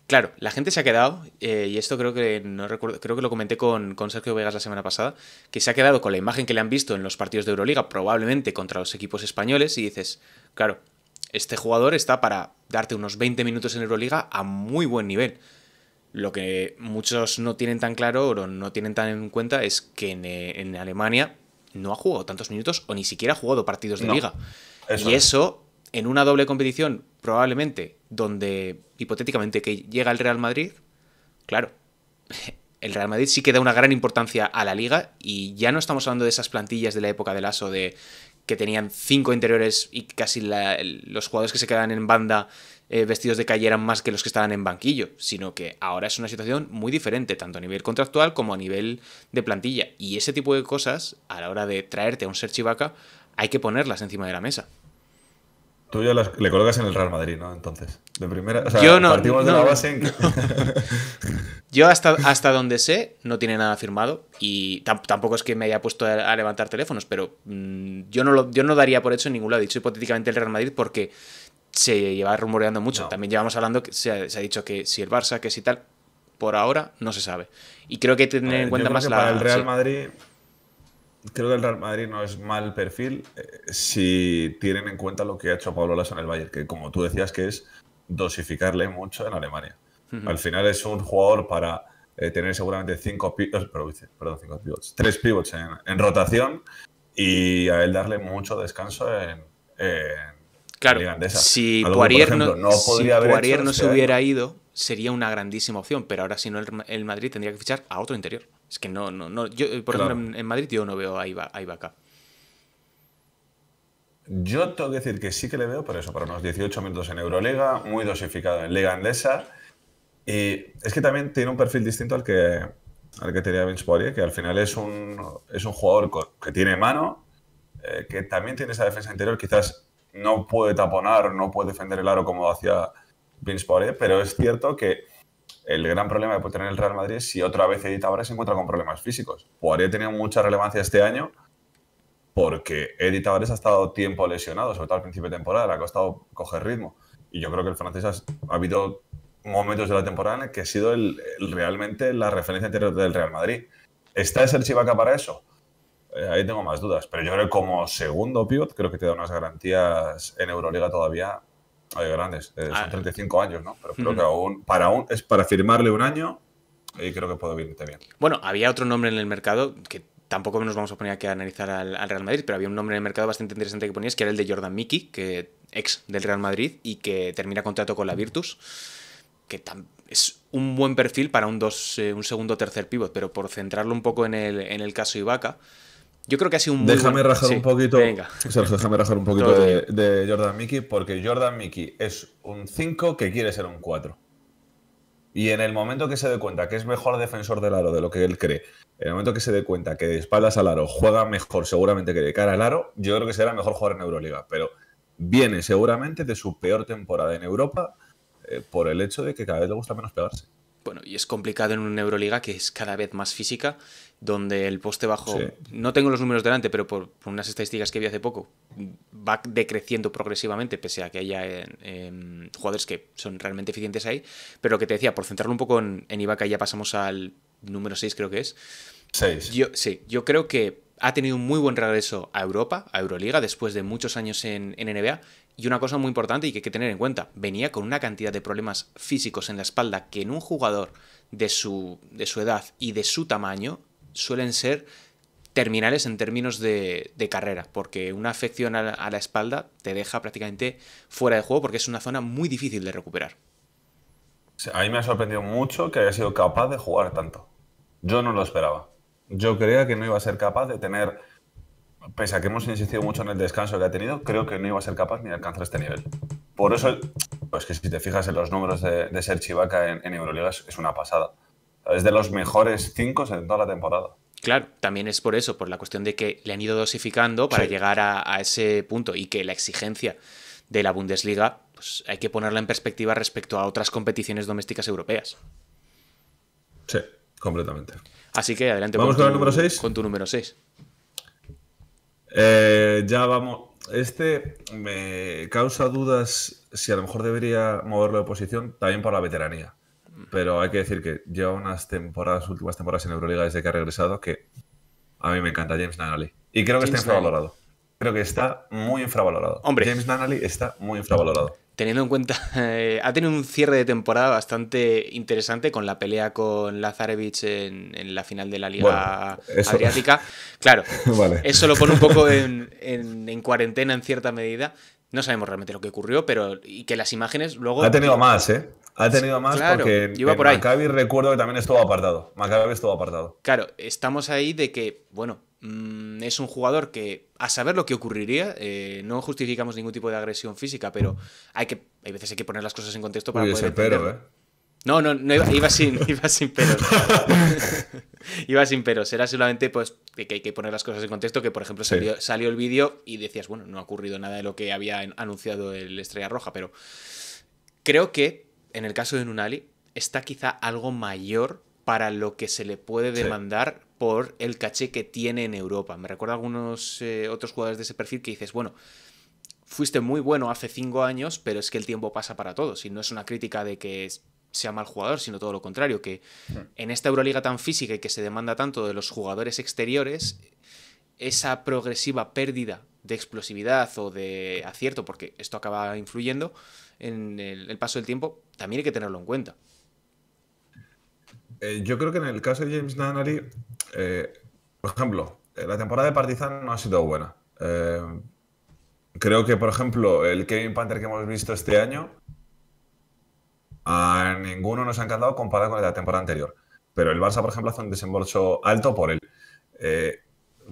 claro, la gente se ha quedado, eh, y esto creo que no recuerdo, creo que lo comenté con, Sergio Vegas la semana pasada, que se ha quedado con la imagen que le han visto en los partidos de Euroliga, probablemente contra los equipos españoles, y dices, claro, este jugador está para darte unos 20 minutos en Euroliga a muy buen nivel. Lo que muchos no tienen tan claro o no tienen tan en cuenta es que en, eh, Alemania no ha jugado tantos minutos o ni siquiera ha jugado partidos de liga y eso, en una doble competición, probablemente, donde hipotéticamente que llega el Real Madrid, claro, el Real Madrid sí que da una gran importancia a la liga y ya no estamos hablando de esas plantillas de la época del ASO de que tenían cinco interiores y casi los jugadores que se quedan en banda eh, vestidos de calle eran más que los que estaban en banquillo, sino que ahora es una situación muy diferente, tanto a nivel contractual como a nivel de plantilla. Y ese tipo de cosas, a la hora de traerte a un ser chivaca, hay que ponerlas encima de la mesa. Tú ya le colocas en el Real Madrid, ¿no? Entonces, de primera. yo no, partimos de la base Yo, hasta, hasta donde sé, no tiene nada firmado. Y tampoco es que me haya puesto a, levantar teléfonos, pero mm, yo, no yo no daría por hecho en ningún lado. Dicho hipotéticamente el Real Madrid, porque se lleva rumoreando mucho. También llevamos hablando que se ha, dicho que si el Barça, que si tal. Por ahora no se sabe. Y creo que hay tener en cuenta más la. el Real Madrid creo que el Real Madrid no es mal perfil eh, si tienen en cuenta lo que ha hecho Pablo Laso en el Bayern, que como tú decías que es dosificarle mucho en Alemania. Al final es un jugador para eh, tener seguramente eh, cinco pivots, tres pivots en, rotación y a él darle mucho descanso en, en Claro, si no, se este hubiera ido, sería una grandísima opción, pero ahora si no el Madrid tendría que fichar a otro interior. Es que no, no, no. Yo, por ejemplo, en, Madrid yo no veo a, Iba, Ibaka. Yo tengo que decir que sí que le veo, por eso, para unos 18 minutos en Euroliga, muy dosificado en Liga Andesa. Y es que también tiene un perfil distinto al que, al que tenía Vince Poirier, que al final es un, es un jugador que tiene mano, eh, que también tiene esa defensa interior, quizás no puede taponar, no puede defender el aro como hacía Vince Poirier, pero es cierto que el gran problema de poder tener el Real Madrid es si otra vez Edith Álvarez se encuentra con problemas físicos. Podría tenido mucha relevancia este año porque Edith Álvarez ha estado tiempo lesionado, sobre todo al principio de temporada, le ha costado coger ritmo. Y yo creo que el francés ha, habido momentos de la temporada en que ha sido realmente la referencia anterior del Real Madrid. ¿Está ese Chivaca para eso? Eh, ahí tengo más dudas. Pero yo creo que como segundo pivot, creo que te da unas garantías en Euroliga todavía hay grandes. Eh, son 35 ah. años, ¿no? Pero creo que aún, para un, es para firmarle un año y creo que puedo vivirte bien. Bueno, había otro nombre en el mercado que tampoco nos vamos a poner aquí a analizar al, Real Madrid, pero había un nombre en el mercado bastante interesante que ponías, que era el de Jordan Mickey, que ex del Real Madrid y que termina contrato con la Virtus, que es un buen perfil para un, dos, eh, un segundo o tercer pivot, pero por centrarlo un poco en el, en el caso Ibaka yo creo que ha sido un Déjame buen... rajar un poquito. déjame rajar un poquito de, Jordan Mickey, porque Jordan Mickey es un 5 que quiere ser un 4. Y en el momento que se dé cuenta que es mejor defensor del aro de lo que él cree, en el momento que se dé cuenta que de espaldas al aro juega mejor seguramente que de cara al aro, yo creo que será mejor jugador en Euroliga. Pero viene seguramente de su peor temporada en Europa eh, por el hecho de que cada vez le gusta menos pegarse bueno, y es complicado en una Euroliga que es cada vez más física, donde el poste bajo, no tengo los números delante, pero por, unas estadísticas que vi hace poco, va decreciendo progresivamente, pese a que haya eh, em, jugadores que son realmente eficientes ahí. Pero lo que te decía, por centrarlo un poco en, en ya pasamos al número 6, creo que es. 6. Yo, sí, yo creo que ha tenido un muy buen regreso a Europa, a Euroliga, después de muchos años en, en NBA, y una cosa muy importante y que hay que tener en cuenta, venía con una cantidad de problemas físicos en la espalda que en un jugador de su, de su edad y de su tamaño suelen ser terminales en términos de, carrera, porque una afección a la, a la espalda te deja prácticamente fuera de juego porque es una zona muy difícil de recuperar. A mí me ha sorprendido mucho que haya sido capaz de jugar tanto. Yo no lo esperaba. Yo creía que no iba a ser capaz de tener pese a que hemos insistido mucho en el descanso que ha tenido, creo que no iba a ser capaz ni de alcanzar este nivel. Por eso, pues que si te fijas en los números de, ser chivaca en, Euroliga, es, una pasada. Es de los mejores cinco en toda la temporada. Claro, también es por eso, por la cuestión de que le han ido dosificando para llegar a, ese punto y que la exigencia de la Bundesliga pues hay que ponerla en perspectiva respecto a otras competiciones domésticas europeas. Sí, completamente. Así que adelante. Vamos con, el número 6. Con tu número 6. Eh, ya vamos. Este me causa dudas si a lo mejor debería moverlo de posición también por la veteranía. Pero hay que decir que lleva unas temporadas, últimas temporadas en Euroliga desde que ha regresado, que a mí me encanta James Nanali. Y creo que está infravalorado. Creo que está muy infravalorado. Hombre. James Nanali está muy infravalorado teniendo en cuenta, eh, ha tenido un cierre de temporada bastante interesante con la pelea con Lazarevich en, la final de la Liga Adriática. Claro, eso lo pone un poco en, cuarentena en cierta medida. No sabemos realmente lo que ocurrió, pero y que las imágenes luego... Ha tenido más, ¿eh? Ha tenido más porque iba recuerdo que también estuvo apartado. Maccabi estuvo apartado. Claro, estamos ahí de que, bueno, Mm, es un jugador que, a saber lo que ocurriría, eh, no justificamos ningún tipo de agresión física, pero hay que hay veces hay que poner las cosas en contexto para poder pero, ¿eh? No, no, no iba, sin, pero sin iba sin pero, será solamente pues, que hay que poner las cosas en contexto, que por ejemplo salió, el vídeo y decías, bueno, no ha ocurrido nada de lo que había anunciado el Estrella Roja, pero creo que en el caso de Nunali está quizá algo mayor para lo que se le puede demandar por el caché que tiene en Europa. Me recuerda a algunos eh, otros jugadores de ese perfil que dices, bueno, fuiste muy bueno hace cinco años, pero es que el tiempo pasa para todos. Y no es una crítica de que sea mal jugador, sino todo lo contrario, que hmm. en esta Euroliga tan física y que se demanda tanto de los jugadores exteriores, esa progresiva pérdida de explosividad o de acierto, porque esto acaba influyendo en el paso del tiempo, también hay que tenerlo en cuenta. Eh, yo creo que en el caso de James Nannery, eh, por ejemplo, eh, la temporada de Partizan no ha sido buena. creo que, por ejemplo, el Kevin Panther que hemos visto este año, a ninguno nos ha encantado comparado con la temporada anterior. Pero el Barça, por ejemplo, hace un desembolso alto por él.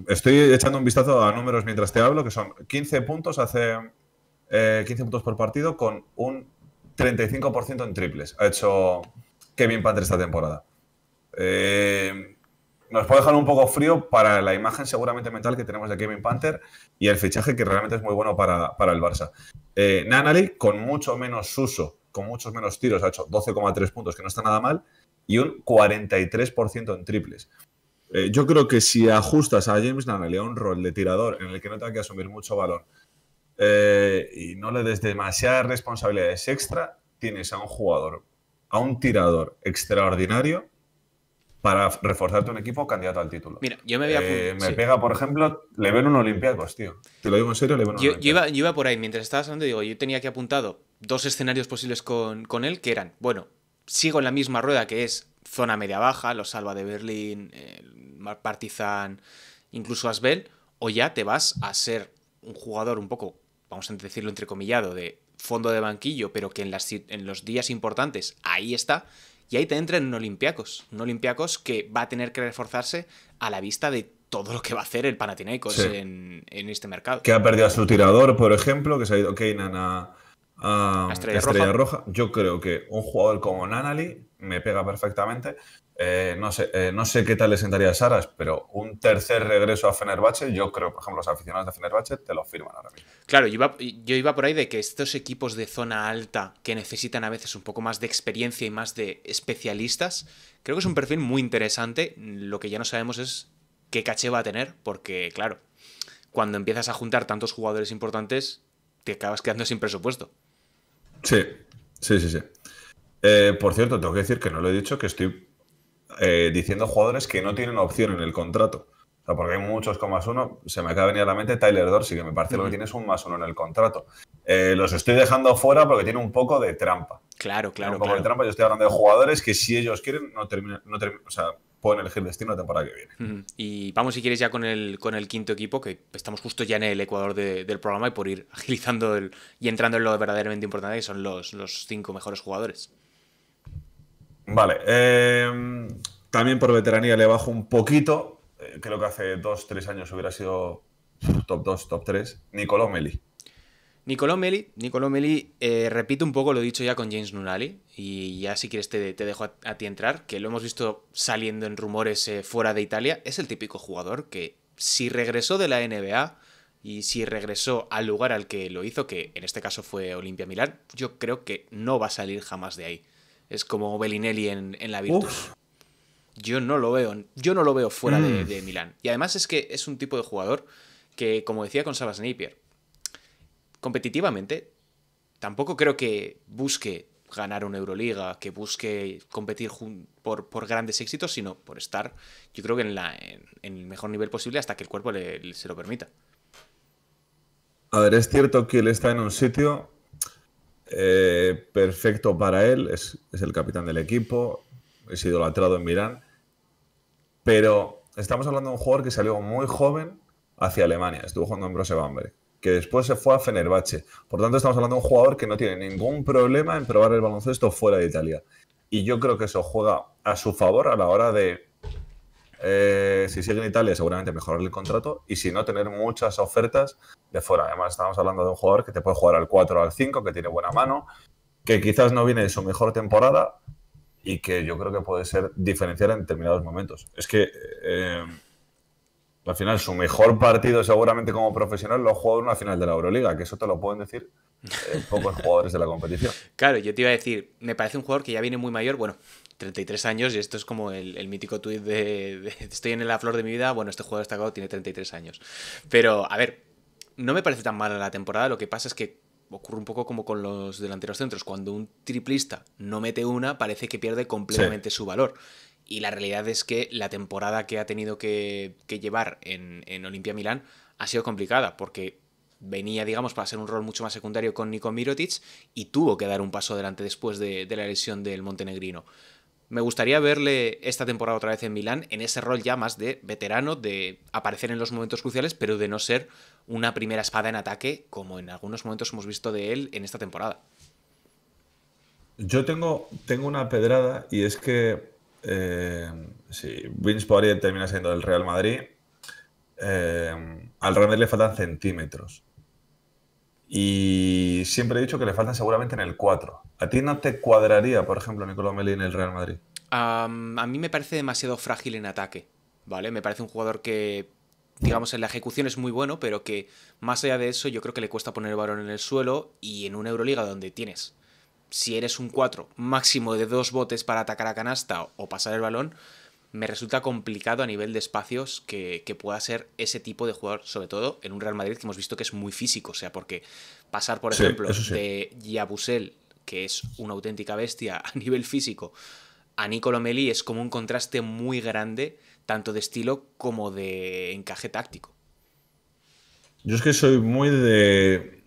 estoy echando un vistazo a números mientras te hablo, que son 15 puntos, hace 15 puntos por partido con un 35% en triples. Ha hecho Kevin Panther esta temporada. Eh, nos puede dejar un poco frío para la imagen seguramente mental que tenemos de Kevin Panther y el fichaje que realmente es muy bueno para, el Barça. Eh, Nanali, con mucho menos uso, con muchos menos tiros, ha hecho 12,3 puntos, que no está nada mal, y un 43% en triples. Eh, yo creo que si ajustas a James Nanali a un rol de tirador en el que no tenga que asumir mucho valor eh, y no le des demasiadas responsabilidades extra, tienes a un jugador, a un tirador extraordinario para reforzarte un equipo candidato al título. Mira, yo me voy a eh, Me pega, por ejemplo, le ven un Olympiacos, tío. Te lo digo en serio, le un yo, yo, iba, iba por ahí, mientras estabas hablando, digo, yo tenía que apuntado dos escenarios posibles con, él, que eran, bueno, sigo en la misma rueda que es zona media-baja, los Salva de Berlín, Partizan, incluso Asbel, o ya te vas a ser un jugador un poco, vamos a decirlo entrecomillado, de fondo de banquillo, pero que en, las, en los días importantes ahí está y ahí te entra en un olimpiacos Un que va a tener que reforzarse a la vista de todo lo que va a hacer el Panathinaikos en, este mercado. Que ha perdido a su tirador, por ejemplo, que se ha ido Keynan a, Estrella, Roja. Roja. Yo creo que un jugador como Nanali me pega perfectamente. Eh, no, sé, eh, no sé qué tal le sentaría a Saras, pero un tercer regreso a Fenerbahce, yo creo, por ejemplo, los aficionados de Fenerbahce te lo firman ahora mismo. Claro, yo iba, por ahí de que estos equipos de zona alta que necesitan a veces un poco más de experiencia y más de especialistas, creo que es un perfil muy interesante. Lo que ya no sabemos es qué caché va a tener, porque, claro, cuando empiezas a juntar tantos jugadores importantes, te acabas quedando sin presupuesto. Sí, sí, sí, sí. Eh, por cierto, tengo que decir que no lo he dicho, que estoy eh, diciendo jugadores que no tienen opción en el contrato. O porque hay muchos con más uno. Se me acaba de venir a la mente Tyler Dorsey, que me parece lo que tiene es un más uno en el contrato. Eh, los estoy dejando fuera porque tiene un poco de trampa. Claro, claro. un de trampa. Yo estoy hablando de jugadores que si ellos quieren, no terminan. o sea, pueden elegir destino la temporada que viene. Y vamos, si quieres, ya con el, con el quinto equipo, que estamos justo ya en el ecuador del programa y por ir agilizando el, y entrando en lo verdaderamente importante, que son los, los cinco mejores jugadores. Vale. Eh, también por veteranía le bajo un poquito. Eh, creo que hace dos, tres años hubiera sido top 2, top 3. Nicolò Meli. Nicolò Meli, Nicolò Meli eh, repito un poco lo dicho ya con James Nunali. Y ya si quieres te, dejo a, a, ti entrar, que lo hemos visto saliendo en rumores fuera de Italia. Es el típico jugador que si regresó de la NBA y si regresó al lugar al que lo hizo, que en este caso fue Olimpia Milán, yo creo que no va a salir jamás de ahí. Es como Bellinelli en, la Virtus. Yo no lo veo, yo no lo veo fuera mm. de, Milán. Y además es que es un tipo de jugador que, como decía con Sabas Napier, competitivamente tampoco creo que busque ganar una Euroliga, que busque competir por, grandes éxitos, sino por estar, yo creo que en, en, el mejor nivel posible hasta que el cuerpo se lo permita. A ver, es cierto que él está en un sitio eh, perfecto para él, es, el capitán del equipo, es idolatrado en Milán, pero estamos hablando de un jugador que salió muy joven hacia Alemania, estuvo jugando en Brose Bamberg, que después se fue a Fenerbahce. Por tanto, estamos hablando de un jugador que no tiene ningún problema en probar el baloncesto fuera de Italia. Y yo creo que eso juega a su favor a la hora de eh, si sigue en Italia, seguramente mejorar el contrato y si no, tener muchas ofertas de fuera. Además, estamos hablando de un jugador que te puede jugar al 4 o al 5, que tiene buena mano, que quizás no viene de su mejor temporada y que yo creo que puede ser diferencial en determinados momentos. Es que eh, al final su mejor partido seguramente como profesional lo jugó en una final de la Euroliga, que eso te lo pueden decir eh, pocos jugadores de la competición. Claro, yo te iba a decir, me parece un jugador que ya viene muy mayor, bueno, 33 años y esto es como el, mítico tuit de, estoy en la flor de mi vida, bueno, este jugador destacado tiene 33 años. Pero, a ver, no me parece tan mala la temporada, lo que pasa es que ocurre un poco como con los delanteros centros, cuando un triplista no mete una, parece que pierde completamente su valor. Y la realidad es que la temporada que ha tenido que, llevar en, Olimpia Milán ha sido complicada, porque venía, digamos, para hacer un rol mucho más secundario con Nico Mirotic y tuvo que dar un paso adelante después de, de la lesión del montenegrino. Me gustaría verle esta temporada otra vez en Milán, en ese rol ya más de veterano, de aparecer en los momentos cruciales, pero de no ser una primera espada en ataque, como en algunos momentos hemos visto de él en esta temporada. Yo tengo, tengo una pedrada y es que eh, si Vince termina siendo del Real Madrid, eh, al Real le faltan centímetros. Y siempre he dicho que le faltan seguramente en el 4. ¿A ti no te cuadraría, por ejemplo, Nicolás Meli en el Real Madrid? a mí me parece demasiado frágil en ataque, ¿vale? Me parece un jugador que, digamos, en la ejecución es muy bueno, pero que más allá de eso yo creo que le cuesta poner el balón en el suelo y en una Euroliga donde tienes, si eres un 4, máximo de dos botes para atacar a canasta o pasar el balón, me resulta complicado a nivel de espacios que, pueda ser ese tipo de jugador, sobre todo en un Real Madrid que hemos visto que es muy físico. O sea, porque pasar, por ejemplo, de Yabusel, que es una auténtica bestia a nivel físico, a Nicolo es como un contraste muy grande, tanto de estilo como de encaje táctico. Yo es que soy muy de,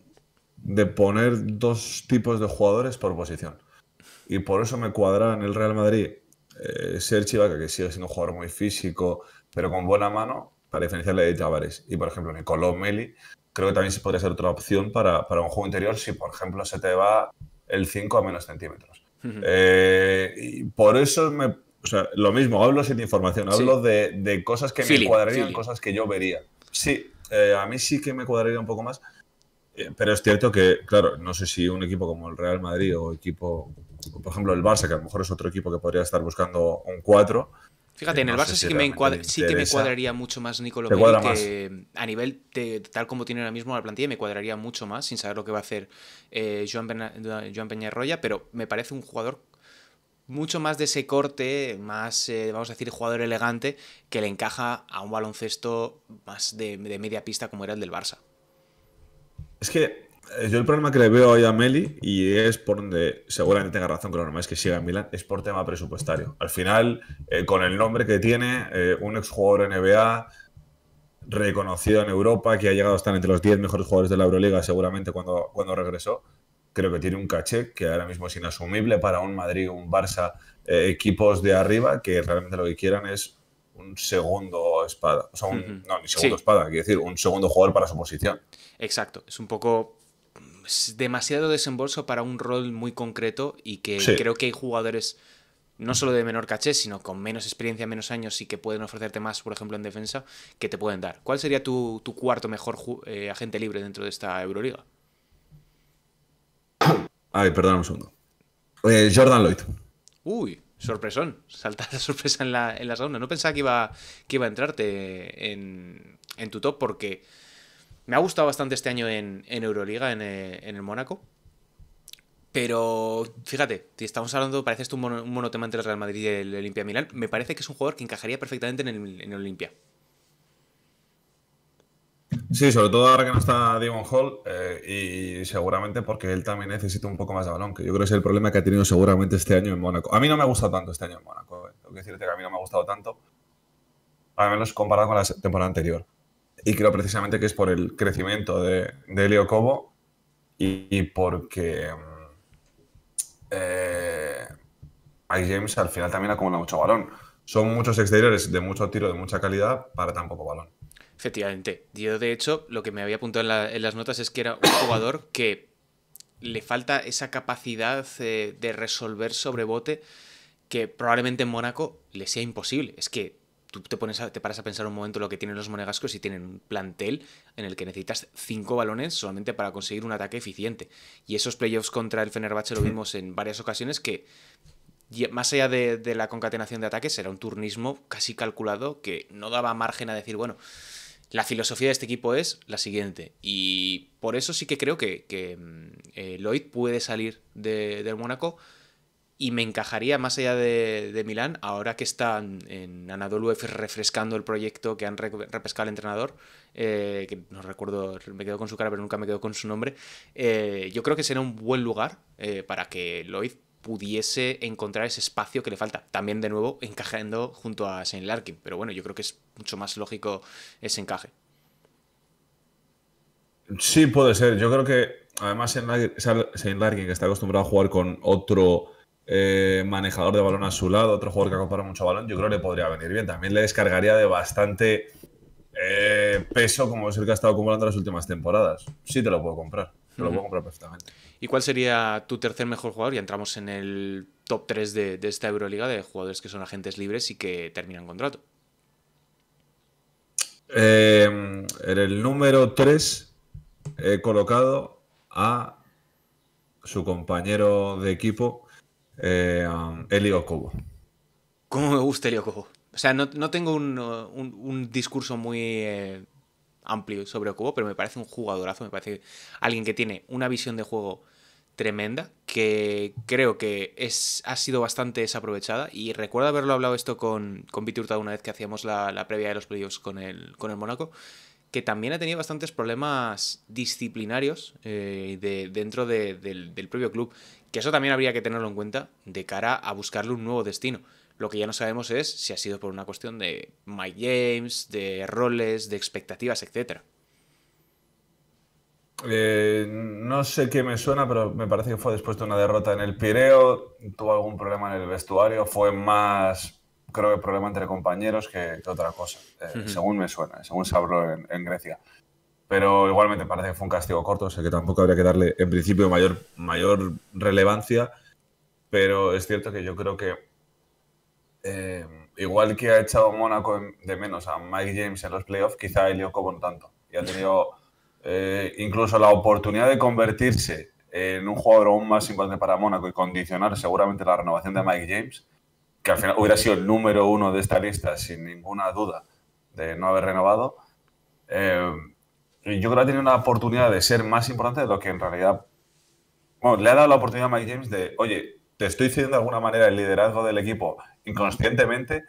de poner dos tipos de jugadores por posición. Y por eso me cuadra en el Real Madrid eh, ser Chivaca, que sigue siendo un jugador muy físico, pero con buena mano, para diferenciarle de Tavares. Y, por ejemplo, Nicolò Meli, creo que también se podría ser otra opción para, un juego interior si, por ejemplo, se te va el 5 a menos centímetros. Eh, y por eso lo mismo, hablo sin información, hablo de, cosas que me cuadrarían, cosas que yo vería. Sí, eh, a mí sí que me cuadraría un poco más. Pero es cierto que, claro, no sé si un equipo como el Real Madrid o equipo por ejemplo, el Barça, que a lo mejor es otro equipo que podría estar buscando un 4. Fíjate, en el Barça sí, que me cuadraría mucho más Nicolo a nivel tal como tiene ahora mismo la plantilla, me cuadraría mucho más, sin saber lo que va a hacer eh, Joan, Peña Joan Peñarroya, pero me parece un jugador mucho más de ese corte, más, eh, vamos a decir, jugador elegante, que le encaja a un baloncesto más de media pista como era el del Barça. Es que eh, yo el problema que le veo hoy a Meli, y es por donde seguramente tenga razón que lo normal es que siga en Milán, es por tema presupuestario. Al final, eh, con el nombre que tiene, eh, un exjugador NBA reconocido en Europa, que ha llegado a estar entre los 10 mejores jugadores de la Euroliga seguramente cuando, cuando regresó, creo que tiene un caché que ahora mismo es inasumible para un Madrid, un Barça, equipos de arriba que realmente lo que quieran es un segundo espada, o sea, no, ni segundo espada, quiero decir, un segundo jugador para su posición. Exacto, es un poco pues, demasiado desembolso para un rol muy concreto y que creo que hay jugadores no solo de menor caché, sino con menos experiencia, menos años y que pueden ofrecerte más, por ejemplo, en defensa, que te pueden dar. ¿Cuál sería tu, cuarto mejor eh, agente libre dentro de esta Euroliga? Ay, perdón un segundo. Eh, Jordan Lloyd. Uy, sorpresón. la sorpresa en la, segunda. No pensaba que iba, que iba a entrarte en, en tu top porque me ha gustado bastante este año en, Euroliga, eh, en, el Mónaco. Pero fíjate, estamos hablando, parece esto un, monotema entre el Real Madrid y el Olimpia Milán. Me parece que es un jugador que encajaría perfectamente en el, Olimpia. Sí, sobre todo ahora que no está Devon Hall eh, y seguramente porque él también necesita un poco más de balón, que yo creo que es el problema que ha tenido seguramente este año en Mónaco. A mí no me ha gustado tanto este año en Mónaco, eh. tengo que decirte que a mí no me ha gustado tanto, al menos comparado con la temporada anterior. Y creo precisamente que es por el crecimiento de, de Cobo y, porque mm, eh, James al final también acumula mucho balón. Son muchos exteriores de mucho tiro, de mucha calidad, para tan poco balón. Efectivamente. Yo, de hecho, lo que me había apuntado en, las notas es que era un jugador que le falta esa capacidad eh, de resolver sobre bote que probablemente en Mónaco le sea imposible. Es que tú te, pones te paras a pensar un momento lo que tienen los monegascos y tienen un plantel en el que necesitas cinco balones solamente para conseguir un ataque eficiente. Y esos playoffs contra el Fenerbahce lo vimos en varias ocasiones que, más allá de, la concatenación de ataques, era un turnismo casi calculado que no daba margen a decir, bueno, la filosofía de este equipo es la siguiente. Y por eso sí que creo que, mm, eh, Lloyd puede salir del Mónaco y me encajaría más allá de, de Milán, ahora que están en Anadolu refrescando el proyecto que han repescado el entrenador, eh, que no recuerdo, me quedo con su cara, pero nunca me quedo con su nombre. Eh, yo creo que será un buen lugar eh, para que Lloyd pudiese encontrar ese espacio que le falta. También, de nuevo, encajando junto a Saint Larkin. Pero bueno, yo creo que es mucho más lógico ese encaje. Sí, puede ser. Yo creo que, además, Saint Larkin, que está acostumbrado a jugar con otro eh, manejador de balón a su lado, otro jugador que comprado mucho balón, yo creo que le podría venir bien. También le descargaría de bastante eh, peso, como es el que ha estado acumulando las últimas temporadas. Sí, te lo puedo comprar. Te lo puedo comprar perfectamente. ¿Y cuál sería tu tercer mejor jugador? Ya entramos en el top 3 de, esta Euroliga de jugadores que son agentes libres y que terminan contrato. Eh, en el número 3 he colocado a su compañero de equipo, eh, um, Elio Cobo. ¿Cómo me gusta Elio Cobo? O sea, no, tengo un, discurso muy eh, amplio sobre Okobo, pero me parece un jugadorazo, me parece alguien que tiene una visión de juego tremenda, que creo que es, ha sido bastante desaprovechada. Y recuerdo haberlo hablado esto con, con Viti una vez que hacíamos la, previa de los playoffs con el, con el Mónaco, que también ha tenido bastantes problemas disciplinarios eh, de, dentro del, del propio club. Que eso también habría que tenerlo en cuenta de cara a buscarle un nuevo destino. Lo que ya no sabemos es si ha sido por una cuestión de My Games, de roles, de expectativas, etc. Eh, no sé qué me suena, pero me parece que fue después de una derrota en el Pireo. Tuvo algún problema en el vestuario. Fue más, creo que problema entre compañeros que, otra cosa, eh, según me suena, según se habló en Grecia pero igualmente parece que fue un castigo corto, o sea que tampoco habría que darle en principio mayor, mayor relevancia, pero es cierto que yo creo que eh, igual que ha echado Mónaco de menos a Mike James en los playoffs, quizá a Cobo no tanto, y ha tenido eh, incluso la oportunidad de convertirse en un jugador aún más importante para Mónaco y condicionar seguramente la renovación de Mike James, que al final hubiera sido el número uno de esta lista sin ninguna duda de no haber renovado. Eh, yo creo que ha tenido una oportunidad de ser más importante de lo que en realidad. Bueno, le ha dado la oportunidad a Mike James de, oye, te estoy haciendo de alguna manera el liderazgo del equipo inconscientemente.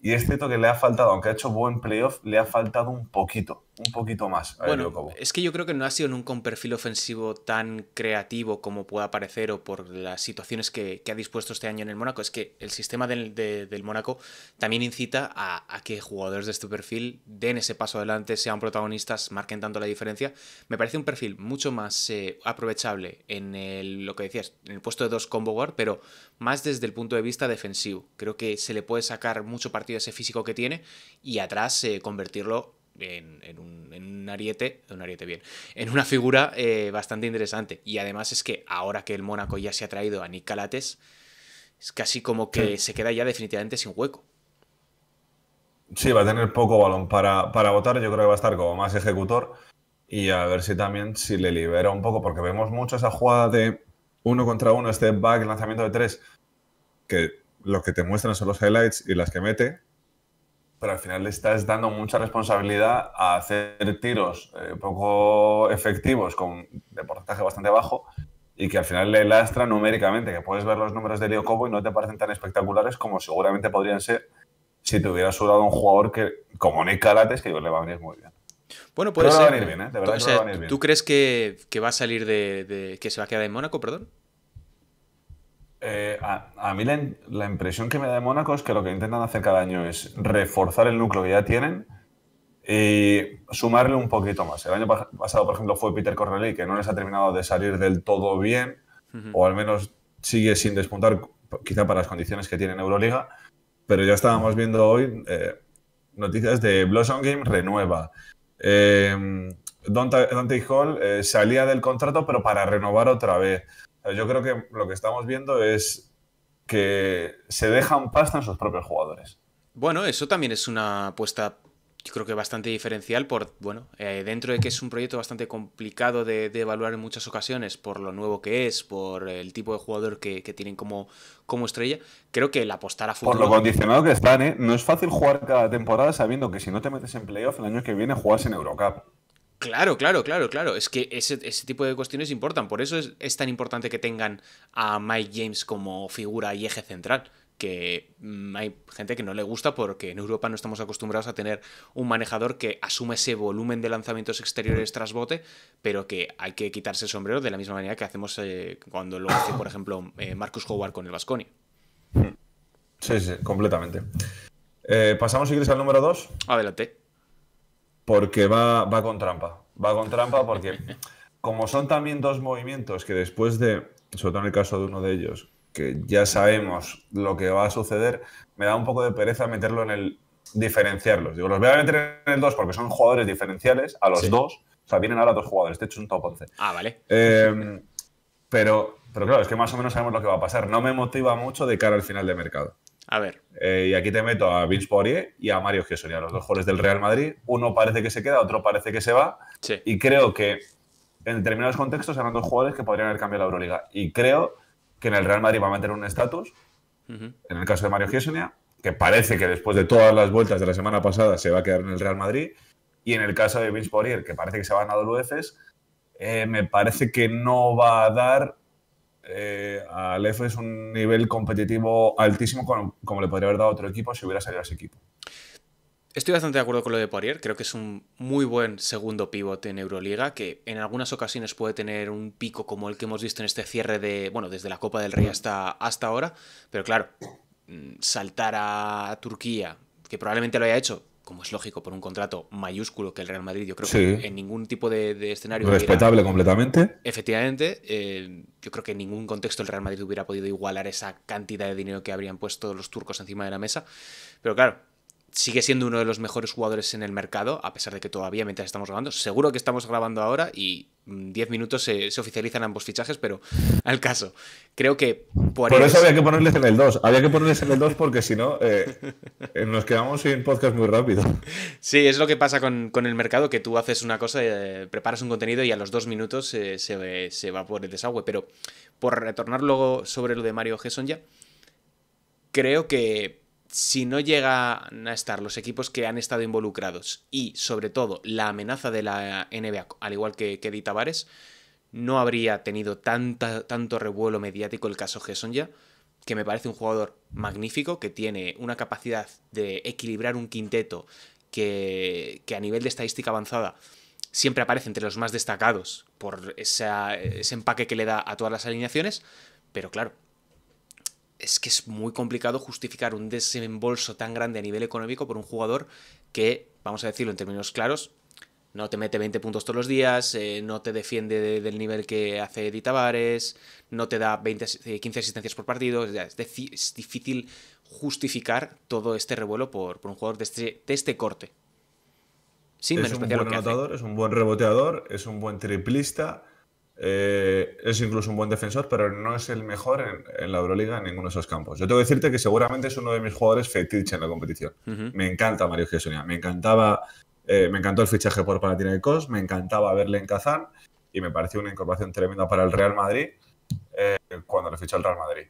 Y es cierto que le ha faltado, aunque ha hecho buen playoff, le ha faltado un poquito un poquito más. bueno, es que yo creo que no ha sido nunca un perfil ofensivo tan creativo como pueda parecer o por las situaciones que, ha dispuesto este año en el Mónaco. Es que el sistema del, Mónaco también incita a, que jugadores de este perfil den ese paso adelante, sean protagonistas, marquen tanto la diferencia. Me parece un perfil mucho más eh, aprovechable en lo que decías, en el puesto de dos combo guard, pero más desde el punto de vista defensivo. Creo que se le puede sacar mucho partido a ese físico que tiene y atrás eh, convertirlo en, un, ariete, un ariete bien, en una figura eh, bastante interesante. Y además es que ahora que el Mónaco ya se ha traído a Nick es casi como que se queda ya definitivamente sin hueco. Sí, va a tener poco balón para, votar, yo creo que va a estar como más ejecutor y a ver si también si le libera un poco, porque vemos mucho esa jugada de uno contra uno, este back, lanzamiento de tres, que lo que te muestran son los highlights y las que mete, pero al final le estás dando mucha responsabilidad a hacer tiros eh, poco efectivos con de porcentaje bastante bajo y que al final le lastra numéricamente, que puedes ver los números de Leo y no te parecen tan espectaculares como seguramente podrían ser si te hubieras sudado un jugador que, como Nick Calates, que yo le va a venir muy bien. Bueno, puede ser. ¿Tú crees que, va a salir de, de, que se va a quedar en Mónaco, perdón? Eh, a, mí la, impresión que me da de Mónaco es que lo que intentan hacer cada año es reforzar el núcleo que ya tienen y sumarle un poquito más. El año pasado, por ejemplo, fue Peter Correlli, que no les ha terminado de salir del todo bien, o al menos sigue sin despuntar, quizá para las condiciones que tiene en Euroliga, pero ya estábamos viendo hoy eh, noticias de Blossom Game renueva. Eh, Dante Hall eh, salía del contrato, pero para renovar otra vez. Yo creo que lo que estamos viendo es que se dejan pasta en sus propios jugadores. Bueno, eso también es una apuesta, yo creo que bastante diferencial, por, bueno, eh, dentro de que es un proyecto bastante complicado de, evaluar en muchas ocasiones, por lo nuevo que es, por el tipo de jugador que, tienen como, como estrella, creo que el apostar a futuro... Por lo condicionado que están, ¿eh? No es fácil jugar cada temporada sabiendo que si no te metes en playoff el año que viene juegas en Eurocup. Claro, claro, claro, claro. Es que ese, tipo de cuestiones importan. Por eso es, tan importante que tengan a Mike James como figura y eje central. Que mm, hay gente que no le gusta porque en Europa no estamos acostumbrados a tener un manejador que asume ese volumen de lanzamientos exteriores tras bote, pero que hay que quitarse el sombrero de la misma manera que hacemos eh, cuando lo hace, por ejemplo, eh, Marcus Howard con el Vasconi. Sí, sí, completamente. Eh, ¿Pasamos, si al número 2? Adelante porque va, va con trampa. Va con trampa porque, como son también dos movimientos que después de, sobre todo en el caso de uno de ellos, que ya sabemos lo que va a suceder, me da un poco de pereza meterlo en el diferenciarlos. Digo, los voy a meter en el 2 porque son jugadores diferenciales a los dos. O sea, vienen ahora dos jugadores, de hecho un top 11. Ah, vale. Em, pero, pero claro, es que más o menos sabemos lo que va a pasar. No me motiva mucho de cara al final de mercado. A ver. Eh, y aquí te meto a Vince Poirier y a Mario Giosonia, los dos jugadores del Real Madrid. Uno parece que se queda, otro parece que se va. Y creo que en determinados contextos eran dos jugadores que podrían haber cambiado la Euroliga. Y creo que en el Real Madrid va a meter un estatus, en el caso de Mario Giosonia, que parece que después de todas las vueltas de la semana pasada se va a quedar en el Real Madrid. Y en el caso de Vince Poirier, que parece que se van a WFs, eh, me parece que no va a dar eh, al es un nivel competitivo altísimo como, le podría haber dado otro equipo si hubiera salido a ese equipo. Estoy bastante de acuerdo con lo de Poirier, creo que es un muy buen segundo pivote en Euroliga, que en algunas ocasiones puede tener un pico como el que hemos visto en este cierre de, bueno, desde la Copa del Rey hasta, hasta ahora, pero claro, mm, saltar a Turquía, que probablemente lo haya hecho como es lógico, por un contrato mayúsculo que el Real Madrid, yo creo que en ningún tipo de, escenario. Respetable completamente. Efectivamente, eh, yo creo que en ningún contexto el Real Madrid hubiera podido igualar esa cantidad de dinero que habrían puesto los turcos encima de la mesa. Pero claro, sigue siendo uno de los mejores jugadores en el mercado, a pesar de que todavía mientras estamos grabando, seguro que estamos grabando ahora y 10 mm, minutos se, oficializan ambos fichajes, pero al caso, creo que por, eso... había que ponerles en el 2, había que ponerles en el 2 porque si no eh, eh, nos quedamos sin podcast muy rápido. Sí, es lo que pasa con, el mercado, que tú haces una cosa, eh, preparas un contenido y a los 2 minutos se, se, va por el desagüe, pero por retornar luego sobre lo de Mario Gesson ya, creo que si no llegan a estar los equipos que han estado involucrados y, sobre todo, la amenaza de la NBA, al igual que, que Eddie Tavares, no habría tenido tanta, tanto revuelo mediático el caso Gerson ya, que me parece un jugador magnífico, que tiene una capacidad de equilibrar un quinteto que, a nivel de estadística avanzada siempre aparece entre los más destacados por ese empaque que le da a todas las alineaciones, pero claro, es que es muy complicado justificar un desembolso tan grande a nivel económico por un jugador que, vamos a decirlo en términos claros, no te mete 20 puntos todos los días, eh, no te defiende del nivel que hace Edith Tavares, no te da 15 eh, asistencias por partido. Es, difícil justificar todo este revuelo por, un jugador de este, este corte. es un buen anotador, es un buen reboteador, es un buen triplista eh, es incluso un buen defensor, pero no es el mejor en, la Euroliga en ninguno de esos campos. Yo tengo que decirte que seguramente es uno de mis jugadores fetiche en la competición. Me encanta Mario Gessonia, me encantaba, eh, me encantó el fichaje por Kos me encantaba verle en Kazán y me pareció una incorporación tremenda para el Real Madrid eh, cuando le fichó el Real Madrid.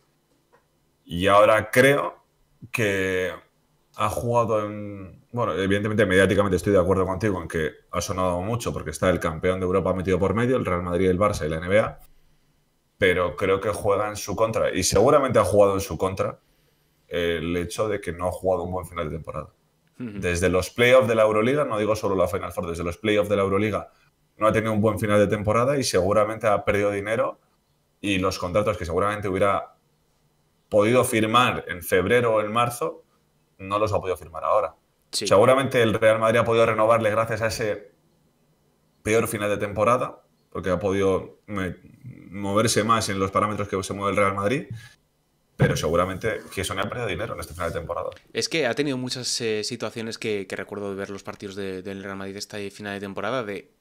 Y ahora creo que ha jugado en. Bueno, evidentemente mediáticamente estoy de acuerdo contigo en que ha sonado mucho porque está el campeón de Europa metido por medio, el Real Madrid, el Barça y la NBA. Pero creo que juega en su contra. Y seguramente ha jugado en su contra el hecho de que no ha jugado un buen final de temporada. Desde los playoffs de la Euroliga, no digo solo la Final Four, desde los playoffs de la Euroliga no ha tenido un buen final de temporada y seguramente ha perdido dinero y los contratos que seguramente hubiera podido firmar en febrero o en marzo no los ha podido firmar ahora. Seguramente el Real Madrid ha podido renovarle gracias a ese peor final de temporada, porque ha podido eh, moverse más en los parámetros que se mueve el Real Madrid. Pero seguramente que Giesone ha perdido dinero en este final de temporada. Es que ha tenido muchas eh, situaciones que, recuerdo de ver los partidos del Real Madrid esta final de temporada, de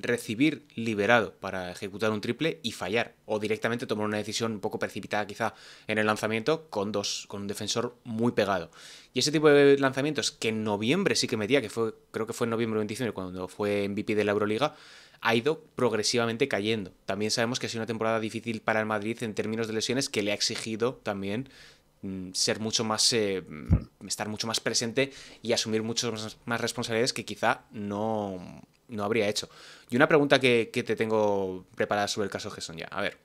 recibir liberado para ejecutar un triple y fallar o directamente tomar una decisión un poco precipitada quizá en el lanzamiento con dos con un defensor muy pegado y ese tipo de lanzamientos que en noviembre sí que medía que fue creo que fue en noviembre 29 cuando fue MVP de la EuroLiga ha ido progresivamente cayendo también sabemos que ha sido una temporada difícil para el Madrid en términos de lesiones que le ha exigido también mm, ser mucho más eh, mm, estar mucho más presente y asumir muchas más responsabilidades que quizá no no habría hecho. Y una pregunta que, te tengo preparada sobre el caso Gesson ya. A ver,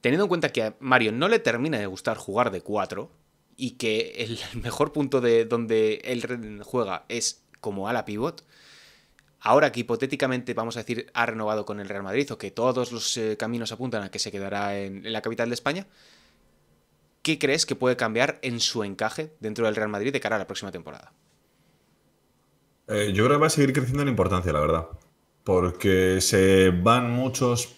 teniendo en cuenta que a Mario no le termina de gustar jugar de cuatro y que el mejor punto de donde él juega es como ala pivot, ahora que hipotéticamente vamos a decir ha renovado con el Real Madrid o que todos los eh, caminos apuntan a que se quedará en, en, la capital de España, ¿qué crees que puede cambiar en su encaje dentro del Real Madrid de cara a la próxima temporada? Eh, yo creo que va a seguir creciendo en importancia, la verdad. Porque se van muchos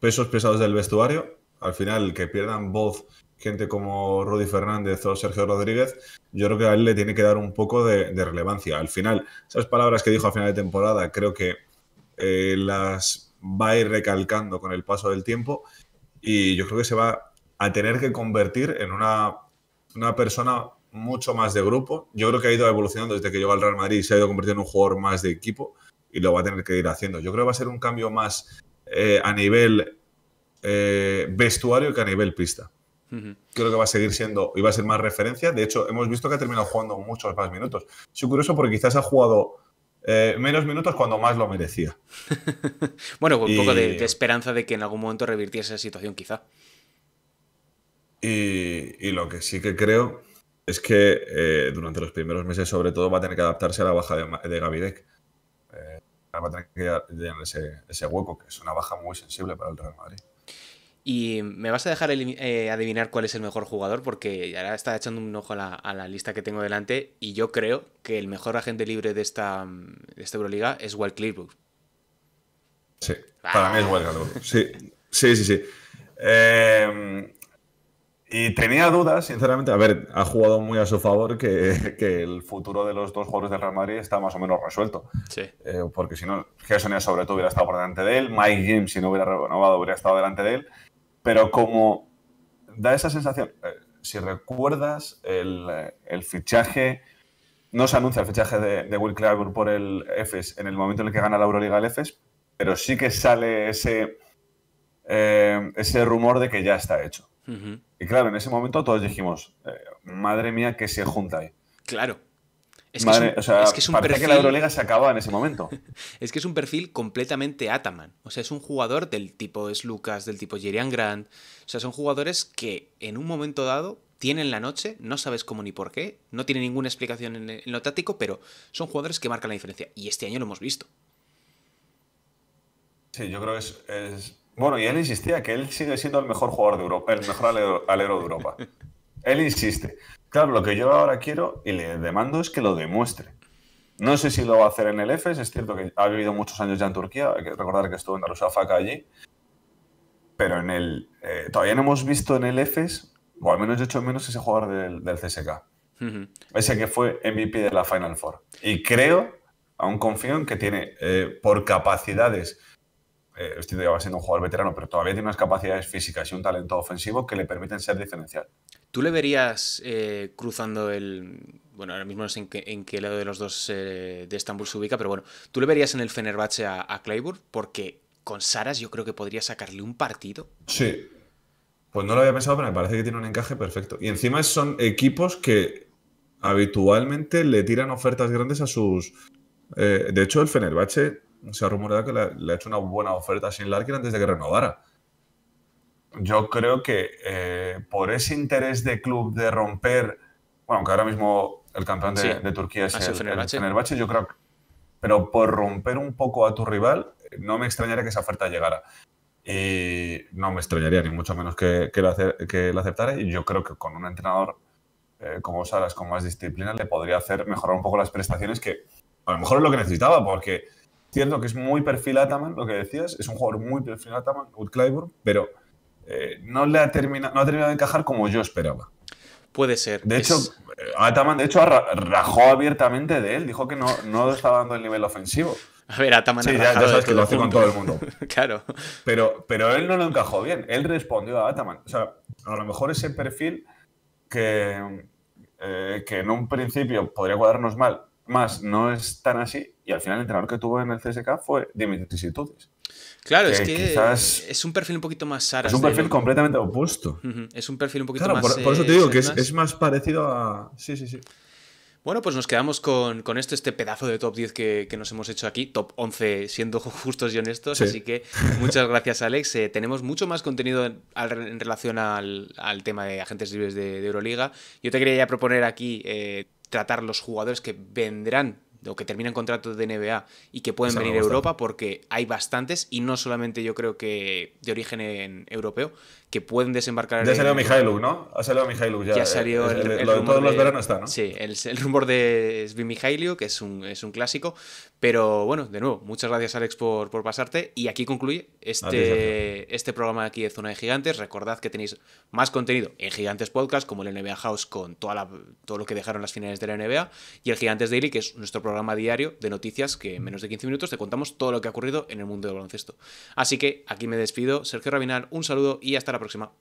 pesos pesados del vestuario. Al final, que pierdan voz gente como Rudy Fernández o Sergio Rodríguez, yo creo que a él le tiene que dar un poco de, relevancia. Al final, esas palabras que dijo a final de temporada, creo que eh, las va a ir recalcando con el paso del tiempo y yo creo que se va a tener que convertir en una persona mucho más de grupo. Yo creo que ha ido evolucionando desde que llegó al Real Madrid y se ha ido convirtiendo en un jugador más de equipo y lo va a tener que ir haciendo. Yo creo que va a ser un cambio más eh, a nivel eh, vestuario que a nivel pista. Creo que va a seguir siendo y va a ser más referencia. De hecho, hemos visto que ha terminado jugando muchos más minutos. Es curioso porque quizás ha jugado eh, menos minutos cuando más lo merecía. bueno, un poco de, esperanza de que en algún momento revirtiese esa situación, quizá. y lo que sí que creo es que eh, durante los primeros meses, sobre todo, va a tener que adaptarse a la baja de, de Gavidec. Eh, va a tener que llenar ese, hueco, que es una baja muy sensible para el Real Madrid. Y me vas a dejar eh, adivinar cuál es el mejor jugador, porque ahora está echando un ojo a la, lista que tengo delante, y yo creo que el mejor agente libre de esta, esta Euroliga es Walt Clearbrook. Sí, para mí es Walt Sí, sí, sí. sí. Y tenía dudas, sinceramente. A ver, ha jugado muy a su favor que, que, el futuro de los dos jugadores del Real Madrid está más o menos resuelto. Sí. Eh, porque si no, Gerson sobre todo hubiera estado por delante de él. Mike James, si no hubiera renovado, hubiera estado delante de él. Pero como da esa sensación, eh, si recuerdas, eh, el, fichaje, no se anuncia el fichaje de, Will Cleaver por el EFES en el momento en el que gana la Euroliga el EFES, pero sí que sale ese, ese rumor de que ya está hecho. Uh y claro, en ese momento todos dijimos, eh, madre mía, que se junta ahí. Claro. Es que es un, que perfil... la se acaba en ese momento. es que es un perfil completamente Ataman. O sea, es un jugador del tipo Lucas, del tipo Jerian Grant. O sea, son jugadores que en un momento dado tienen la noche, no sabes cómo ni por qué, no tiene ninguna explicación en lo táctico, pero son jugadores que marcan la diferencia. Y este año lo hemos visto. Sí, yo creo que es bueno, y él insistía que él sigue siendo el mejor jugador de Europa, el mejor alero, de Europa. él insiste. Claro, lo que yo ahora quiero y le demando es que lo demuestre. No sé si lo va a hacer en el EFES, es cierto que ha vivido muchos años ya en Turquía, hay que recordar que estuvo en la Faca allí, pero en el, eh, todavía no hemos visto en el EFES, o al menos yo he hecho menos ese jugador del, del CSK. Ese que fue MVP de la Final Four. Y creo, aún confío en que tiene eh, por capacidades eh, estoy va siendo un jugador veterano, pero todavía tiene unas capacidades físicas y un talento ofensivo que le permiten ser diferencial. ¿Tú le verías eh, cruzando el... Bueno, ahora mismo no sé en qué, lado de los dos eh, de Estambul se ubica, pero bueno, ¿tú le verías en el Fenerbahce a, a Porque con Saras yo creo que podría sacarle un partido. Sí. Pues no lo había pensado, pero me parece que tiene un encaje perfecto. Y encima son equipos que habitualmente le tiran ofertas grandes a sus... Eh, de hecho, el Fenerbahce se ha rumoreado que le, ha hecho una buena oferta a Shane antes de que renovara. Yo creo que eh, por ese interés de club de romper, bueno, aunque ahora mismo el campeón de, Turquía es el, el Fenerbahce, yo creo que, pero por romper un poco a tu rival, no me extrañaría que esa oferta llegara. Y no me extrañaría, ni mucho menos que, que, la, que la aceptara. Y yo creo que con un entrenador eh, como Salas, con más disciplina, le podría hacer mejorar un poco las prestaciones, que a lo mejor es lo que necesitaba, porque Cierto que es muy perfil Ataman, lo que decías, es un jugador muy perfil Ataman, Wood pero eh, no, le ha terminado, no ha terminado de encajar como yo esperaba. Puede ser. De hecho, eh, Ataman de hecho, rajó abiertamente de él, dijo que no, no estaba dando el nivel ofensivo. A ver, Ataman sí, ya, sabes que lo hace con todo el mundo. claro. Pero, pero él no lo encajó bien. Él respondió a Ataman. O sea, a lo mejor ese perfil que, eh, que en un principio podría cuadrarnos mal, más no es tan así y al final el entrenador que tuvo en el CSK fue Dimitris Claro, es que es un perfil un poquito más sara. Es un perfil completamente opuesto. Es un perfil un poquito más... Por, por eso te digo eh, que es, más parecido a... Sí, sí, sí. Bueno, pues nos quedamos con, esto, este pedazo de top 10 que, nos hemos hecho aquí, top 11 siendo justos y honestos, así que muchas gracias Alex. Eh, tenemos mucho más contenido en, relación al, tema de agentes libres de, Euroliga. Yo te quería ya proponer aquí... Eh, tratar los jugadores que vendrán o que terminan contratos de NBA y que pueden venir a Europa porque hay bastantes y no solamente yo creo que de origen en europeo, que pueden desembarcar. Ya salió Mihailuk, ¿no? Ha salido Mihailuk ya. Ya salió eh, el, el, lo de todos los veranos está, ¿no? Sí, el, el rumor de Svi Mihailuk, que es un, es un clásico. Pero bueno, de nuevo, muchas gracias Alex por, por pasarte. Y aquí concluye este, este programa aquí de Zona de Gigantes. Recordad que tenéis más contenido en Gigantes Podcast, como el NBA House con toda todo lo que dejaron las finales de la NBA. Y el Gigantes Daily, que es nuestro programa diario de noticias que en mm. menos de 15 minutos te contamos todo lo que ha ocurrido en el mundo del baloncesto. Así que aquí me despido. Sergio Rabinal, un saludo y hasta la próxima próxima.